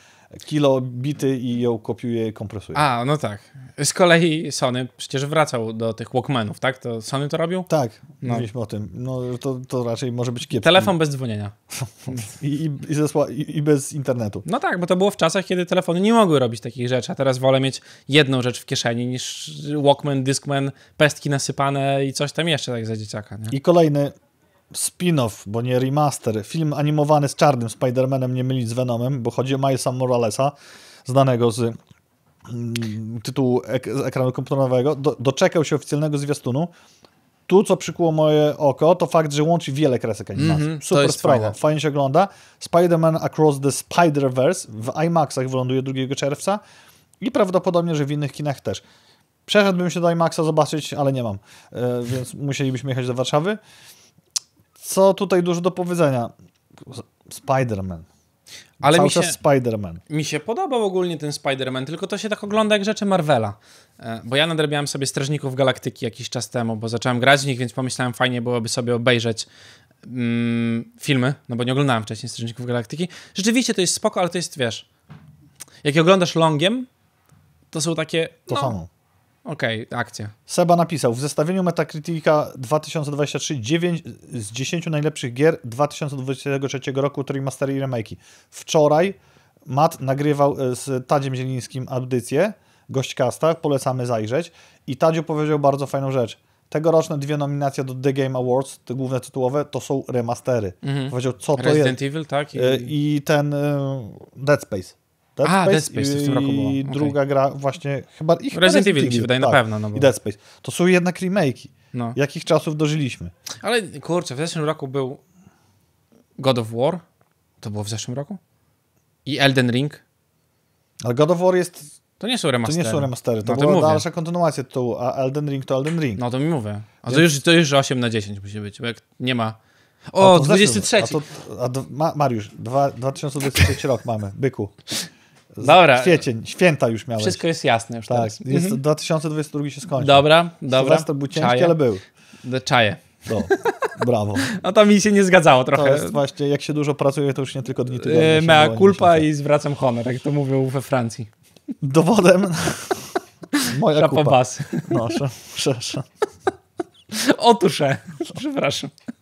kilo bity i ją kopiuje i kompresuje. A, no tak. Z kolei Sony przecież wracał do tych Walkmanów, tak? To Sony to robił? Tak, no. mówiliśmy o tym. No to, to raczej może być kiepski. Telefon bez dzwonienia. I, i, i, zesła, i, I bez internetu. No tak, bo to było w czasach, kiedy telefony nie mogły robić takich rzeczy, a teraz wolę mieć jedną rzecz w kieszeni niż Walkman, Discman, pestki nasypane i coś coś tam jeszcze tak za dzieciaka. Nie? I kolejny spin-off, bo nie remaster, film animowany z czarnym Spider-Manem, nie mylić z Venomem, bo chodzi o Milesa Moralesa, znanego z mm, tytułu ek z ekranu komputerowego, do, doczekał się oficjalnego zwiastunu. Tu, co przykuło moje oko, to fakt, że łączy wiele kresek animacji. Mm -hmm, Super sprawa, fajne. fajnie się ogląda. Spider-Man Across the Spider-Verse w IMAXach wyląduje 2 czerwca i prawdopodobnie, że w innych kinach też. Przeszedłbym się do IMAXa zobaczyć, ale nie mam, e, więc musielibyśmy jechać do Warszawy. Co tutaj dużo do powiedzenia? Spider-Man. Ale Cały mi się, Spider-Man. Mi się podobał ogólnie ten Spider-Man, tylko to się tak ogląda jak rzeczy Marvela. E, bo ja nadrabiałem sobie Strażników Galaktyki jakiś czas temu, bo zacząłem grać w nich, więc pomyślałem, fajnie byłoby sobie obejrzeć mm, filmy, no bo nie oglądałem wcześniej Strażników Galaktyki. Rzeczywiście to jest spoko, ale to jest, wiesz, jak oglądasz longiem, to są takie... To no, samo. Okej, okay, akcja. Seba napisał, w zestawieniu Metacritica 2023 9 z 10 najlepszych gier 2023 roku Trójmastery i remake. Wczoraj Matt nagrywał e, z Tadziem Zielińskim audycję, gość kasta, polecamy zajrzeć i Tadziu powiedział bardzo fajną rzecz. Tegoroczne dwie nominacje do The Game Awards, te główne tytułowe, to są remastery. Mhm. Powiedział, co to jest. Resident Evil, tak? I... E, I ten e, Dead Space. Dead Space, A, Dead Space i, w tym roku było. I okay. druga gra właśnie chyba... i Resident, Resident Evil się wydaje, tak, na pewno. No bo... I Dead Space. To są jednak remake'i. No. Jakich czasów dożyliśmy? Ale kurczę, w zeszłym roku był God of War. To było w zeszłym roku? I Elden Ring. Ale God of War jest... To nie są remastery. To nie są remastery, to no, była mówię. dalsza kontynuacja tytułu, a Elden Ring to Elden Ring. No to mi mówię. A to już, to już 8 na 10 musi być, bo jak nie ma... O, a to 23. A to, a Mariusz, dwa, 2023 rok mamy, byku. Dobra. Kwiecień, święta już miałeś. Wszystko jest jasne już tak, teraz. Jest, mhm. 2022 się skończył. Dobra, dobra. to był ciężki, Czaję. ale był. Czaję. Do. No, brawo. No to mi się nie zgadzało trochę. To jest właśnie, jak się dużo pracuje, to już nie tylko dni tygodnie. Yy, mea culpa i zwracam honor, jak to mówią we Francji. Dowodem moja Szapobas. kupa. No, sz, sz, sz. Otóż, przepraszam.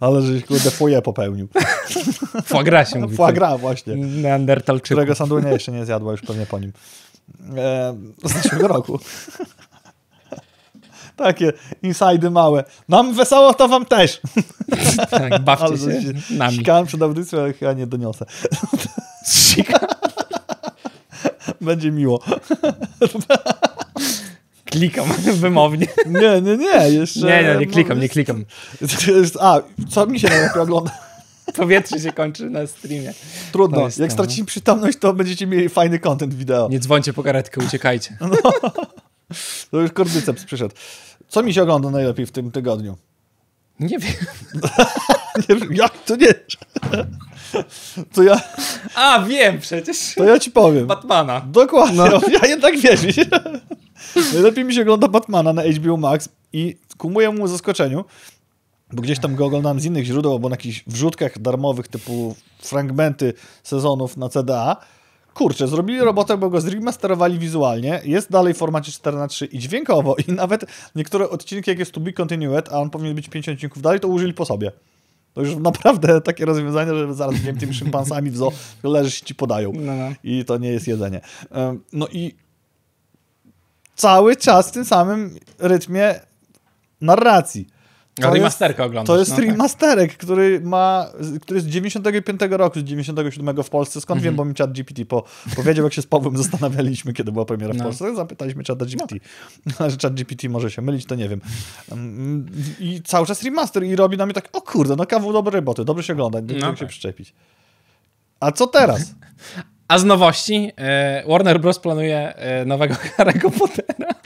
Ale żeś kurde foje popełnił. Foie się mówi. Foie tak. gras, właśnie. Neandertalczyku. Którego Sandunia jeszcze nie zjadła, już pewnie po nim. E, z zeszłego roku. Takie insajdy małe. Nam wesoło, to wam też. Tak, bawcie ale się, się nami. Sikałem przed audycją, ale chyba nie doniosę. Sika. Będzie miło. Klikam wymownie. Nie, nie, nie, jeszcze... Nie, nie, nie klikam, nie klikam. A, co mi się najlepiej ogląda? Powietrze się kończy na streamie. Trudno, jak stracimy stracicie no. przytomność, to będziecie mieli fajny content wideo. Nie dzwońcie po karetkę, uciekajcie. No. To już kordyceps przyszedł. Co mi się ogląda najlepiej w tym tygodniu? Nie wiem. nie wiem jak to nie? To ja... A, wiem przecież. To ja ci powiem. Batmana. Dokładnie. No. Ja jednak wiem. Najlepiej mi się ogląda Batmana na HBO Max i ku mojemu zaskoczeniu, bo gdzieś tam go oglądam z innych źródeł, bo na jakichś wrzutkach darmowych typu fragmenty sezonów na CDA, kurczę, zrobili robotę, bo go zremasterowali wizualnie, jest dalej w formacie 4 na 3 i dźwiękowo i nawet niektóre odcinki, jak jest to be continued, a on powinien być 5 odcinków dalej, to użyli po sobie. To już naprawdę takie rozwiązanie, że zaraz wiem, tymi szympansami w zoo leżysz ci podają. No, no. I to nie jest jedzenie. No i cały czas w tym samym rytmie narracji. To remasterka oglądasz. To jest no, remasterek, tak. który ma, który jest z 95 roku, z 97 w Polsce. Skąd mm -hmm. wiem, bo mi chat GPT po, powiedział, jak się z Pawłem zastanawialiśmy, kiedy była premiera w no. Polsce. Zapytaliśmy czata GPT. No. Że chat GPT może się mylić, to nie wiem. Mm, I cały czas remaster i robi na mnie tak, o kurde, no kawał dobre roboty, dobrze się ogląda, nie no, się tak. przyczepić. A co teraz? A z nowości e, Warner Bros. planuje e, nowego Harry'ego Pottera.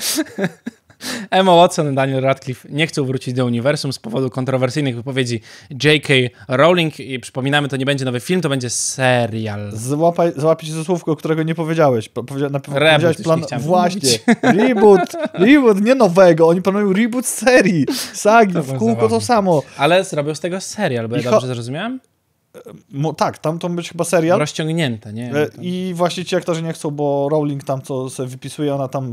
Emma Watson i Daniel Radcliffe nie chcą wrócić do uniwersum z powodu kontrowersyjnych wypowiedzi J.K. Rowling i przypominamy, to nie będzie nowy film, to będzie serial. Złapaj, złapić ze słówko, którego nie powiedziałeś. Powiedzia, na, reboot, powiedziałeś plan... Właśnie. reboot, reboot, nie nowego. Oni planują reboot serii. Sagi, w kółko to samo. Ale zrobił z tego serial, bo ja dobrze zrozumiałem? Mo, tak, tam to być chyba serial. Rozciągnięte, nie? E, I właśnie ci aktorzy nie chcą, bo Rowling tam co sobie wypisuje, ona tam...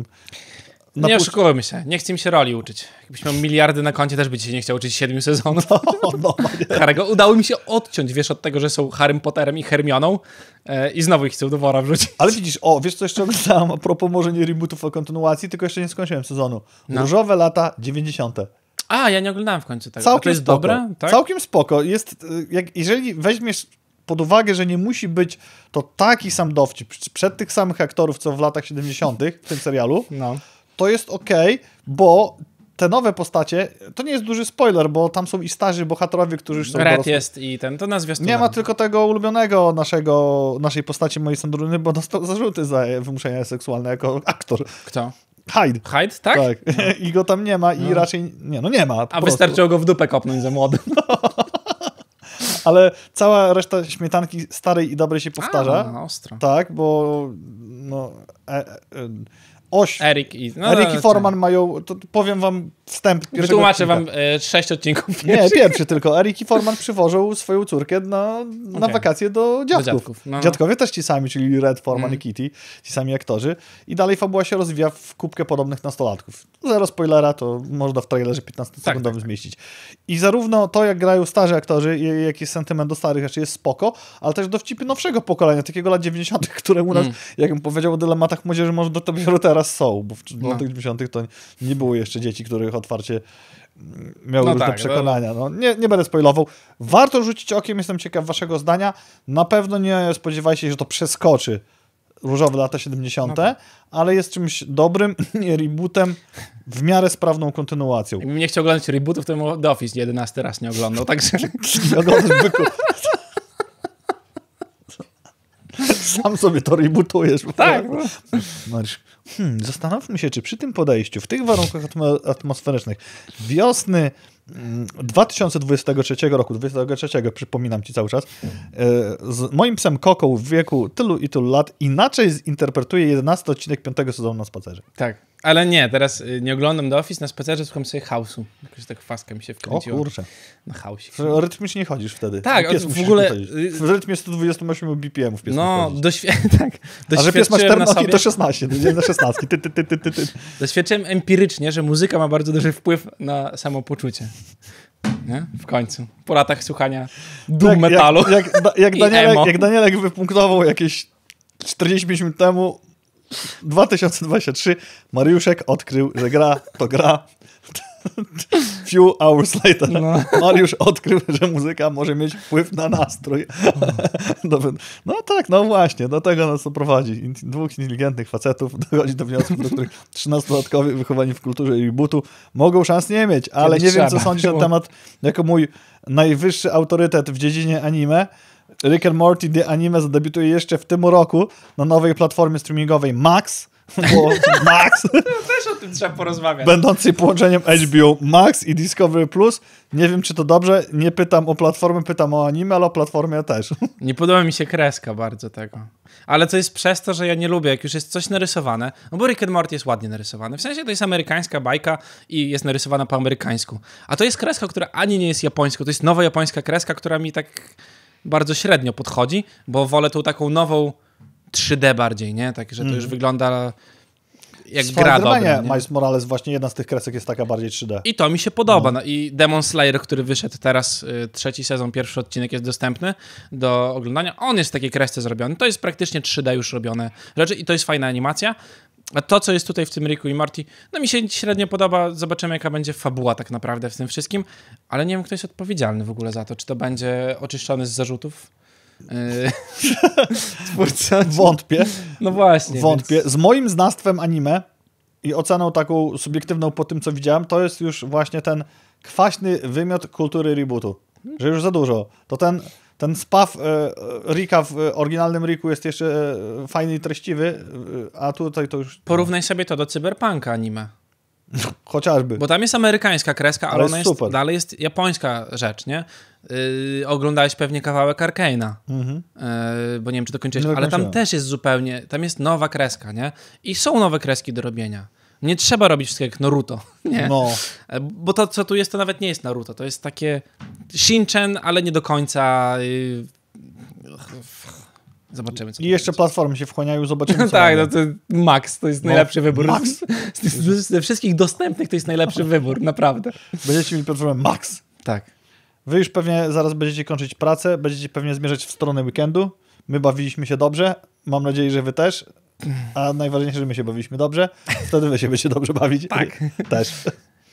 Na no nie oszukujmy się, nie chce mi się roli uczyć. Jakbyś miał miliardy na koncie, też by ci się nie chciał uczyć siedmiu sezonów. No, no, no, no Harego udało mi się odciąć, wiesz, od tego, że są Harrym Potterem i Hermioną e, i znowu ich chcę do wora wrzucić. Ale widzisz, o, wiesz co jeszcze oglądałem a propos może nie rebootów o kontynuacji, tylko jeszcze nie skończyłem sezonu. No. Różowe lata 90. A, ja nie oglądałem w końcu tego. Całkiem to jest spoko. dobre? Tak? Całkiem spoko. Jest, y, jak, jeżeli weźmiesz pod uwagę, że nie musi być to taki sam dowcip przed tych samych aktorów, co w latach 70. w tym serialu, no. to jest ok, bo te nowe postacie, to nie jest duży spoiler, bo tam są i starzy bohaterowie, którzy już są Red jest i ten, to nas Nie ma tylko tego ulubionego naszego, naszej postaci mojej Sandruny, bo dostał zarzuty za wymuszenia seksualne jako aktor. Kto? Hyde. Hyde, tak? Tak. I go tam nie ma i no. raczej... Nie, no nie ma. A prostu. wystarczyło go w dupę kopnąć za młodym. ale cała reszta śmietanki starej i dobrej się powtarza. A, ostro. Tak, bo no, e, e, oś. Erik i, no, no, i Forman mają, to powiem wam wstęp Wytłumaczę wam y, sześć odcinków. pierwszych. Nie, pierwszy tylko. Erik i Forman przywożą swoją córkę na, na okay. wakacje do dziadków. Do dziadków. No, no. Dziadkowie też ci sami, czyli Red, Forman mm. i Kitty, ci sami aktorzy. I dalej fabuła się rozwija w kubkę podobnych nastolatków. Zero spoilera, to można w trailerze 15-sekundowym tak, tak, tak, zmieścić. I zarówno to, jak grają starzy aktorzy, jakiś jest sentyment do starych rzeczy jest spoko, ale też dowcipy nowszego pokolenia, takiego lat 90., które u nas, mm. jak powiedział o dylematach młodzieży, może dopiero teraz teraz są, bo w no. latach 90. to nie było jeszcze dzieci, których otwarcie miały no różne tak, no. przekonania. No, nie, nie będę spoilował. Warto rzucić okiem, jestem ciekaw waszego zdania. Na pewno nie spodziewajcie się, że to przeskoczy różowe lata 70., no. Tak. ale jest czymś dobrym, nie rebootem, w miarę sprawną kontynuacją. nie chciał oglądać rebootów, to bym The Office 11 raz nie oglądał, także... Oglądasz byku, Sam sobie to rebootujesz. Tak. No. hmm, zastanówmy się, czy przy tym podejściu, w tych warunkach atmosferycznych, wiosny 2023 mm, roku, 2023, przypominam ci cały czas, e, z moim psem Kokoł w wieku tylu i tylu lat inaczej zinterpretuje 11 odcinek 5 sezonu na spacerze. Tak. Ale nie, teraz y, nie oglądam do Office, na spacerze słucham sobie hausu. Jakoś tak faska mi się wkręciła. O kurczę. Na hausie. W nie chodzisz wtedy. Tak, pies w ogóle... Y, w rytmie 128 BPM w pies No, doświ tak, doświadczyłem A że pies ma sobie... to 16, to no na 16. Ty, ty, ty, ty, ty, ty. Doświadczyłem empirycznie, że muzyka ma bardzo duży wpływ na samopoczucie. Nie? W końcu. Po latach słuchania doom tak, metalu. Jak, jak, jak, Danielek, jak Danielek wypunktował jakieś 45 minut temu, 2023 Mariuszek odkrył, że gra to gra. Few hours later. No. Mariusz odkrył, że muzyka może mieć wpływ na nastrój. No, no tak, no właśnie, do tego nas to prowadzi. Dwóch inteligentnych facetów dochodzi do wniosku, do których 13-latkowie wychowani w kulturze i butu mogą szans nie mieć, ale nie wiem, co sądzisz na temat, jako mój najwyższy autorytet w dziedzinie anime, Rick and Morty The Anime zadebiutuje jeszcze w tym roku na nowej platformie streamingowej Max, bo Max. No, też o tym trzeba porozmawiać. Będącej połączeniem HBO Max i Discovery Plus. Nie wiem, czy to dobrze. Nie pytam o platformę, pytam o anime, ale o platformie też. Nie podoba mi się kreska bardzo tego. Ale to jest przez to, że ja nie lubię, jak już jest coś narysowane. No bo Rick and Morty jest ładnie narysowane. W sensie to jest amerykańska bajka i jest narysowana po amerykańsku. A to jest kreska, która ani nie jest japońską. To jest nowa japońska kreska, która mi tak bardzo średnio podchodzi, bo wolę tą taką nową 3D bardziej, nie? Tak, że to już mhm. wygląda jak Swoje gra dobra, nie? Miles Morales właśnie jedna z tych kresek jest taka bardziej 3D. I to mi się podoba. No. No, I Demon Slayer, który wyszedł teraz, y, trzeci sezon, pierwszy odcinek jest dostępny do oglądania. On jest w takiej kresce zrobiony. To jest praktycznie 3D już robione rzeczy i to jest fajna animacja. A to, co jest tutaj w tym Riku i Marty, no mi się średnio podoba. Zobaczymy, jaka będzie fabuła tak naprawdę w tym wszystkim. Ale nie wiem, kto jest odpowiedzialny w ogóle za to. Czy to będzie oczyszczony z zarzutów? Twórca? Wątpię. No właśnie. Wątpię. Więc... Z moim znastwem anime i oceną taką subiektywną po tym, co widziałem, to jest już właśnie ten kwaśny wymiot kultury rebootu. Że już za dużo. To ten ten spaw e, e, Rika w oryginalnym Riku jest jeszcze e, fajny i treściwy, a tutaj to już... Porównaj sobie to do cyberpunka anime. No, chociażby. Bo tam jest amerykańska kreska, ale, ale jest ona jest, super. dalej jest japońska rzecz, nie? Yy, oglądałeś pewnie kawałek Arcane'a, yy, mhm. bo nie wiem, czy dokończyłeś, no, ale tam też jest zupełnie, tam jest nowa kreska, nie? I są nowe kreski do robienia. Nie trzeba robić wszystkiego jak Naruto. Nie. No. E, bo to, co tu jest, to nawet nie jest Naruto. To jest takie Shinchen, ale nie do końca. Y, zobaczymy. Co I jeszcze platformy się wchłaniają, zobaczymy. tak, no to Max to jest no, najlepszy wybór. Max. Ze wszystkich dostępnych to jest najlepszy wybór, naprawdę. Będziecie mieli platformę Max. Tak. Wy już pewnie zaraz będziecie kończyć pracę, będziecie pewnie zmierzać w stronę weekendu. My bawiliśmy się dobrze. Mam nadzieję, że wy też. A najważniejsze, że my się bawiliśmy dobrze, wtedy wy się będziecie dobrze bawić. Tak. Też.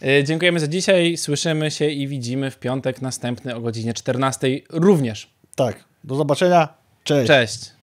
E, dziękujemy za dzisiaj. Słyszymy się i widzimy w piątek następny o godzinie 14 również. Tak. Do zobaczenia. Cześć. Cześć.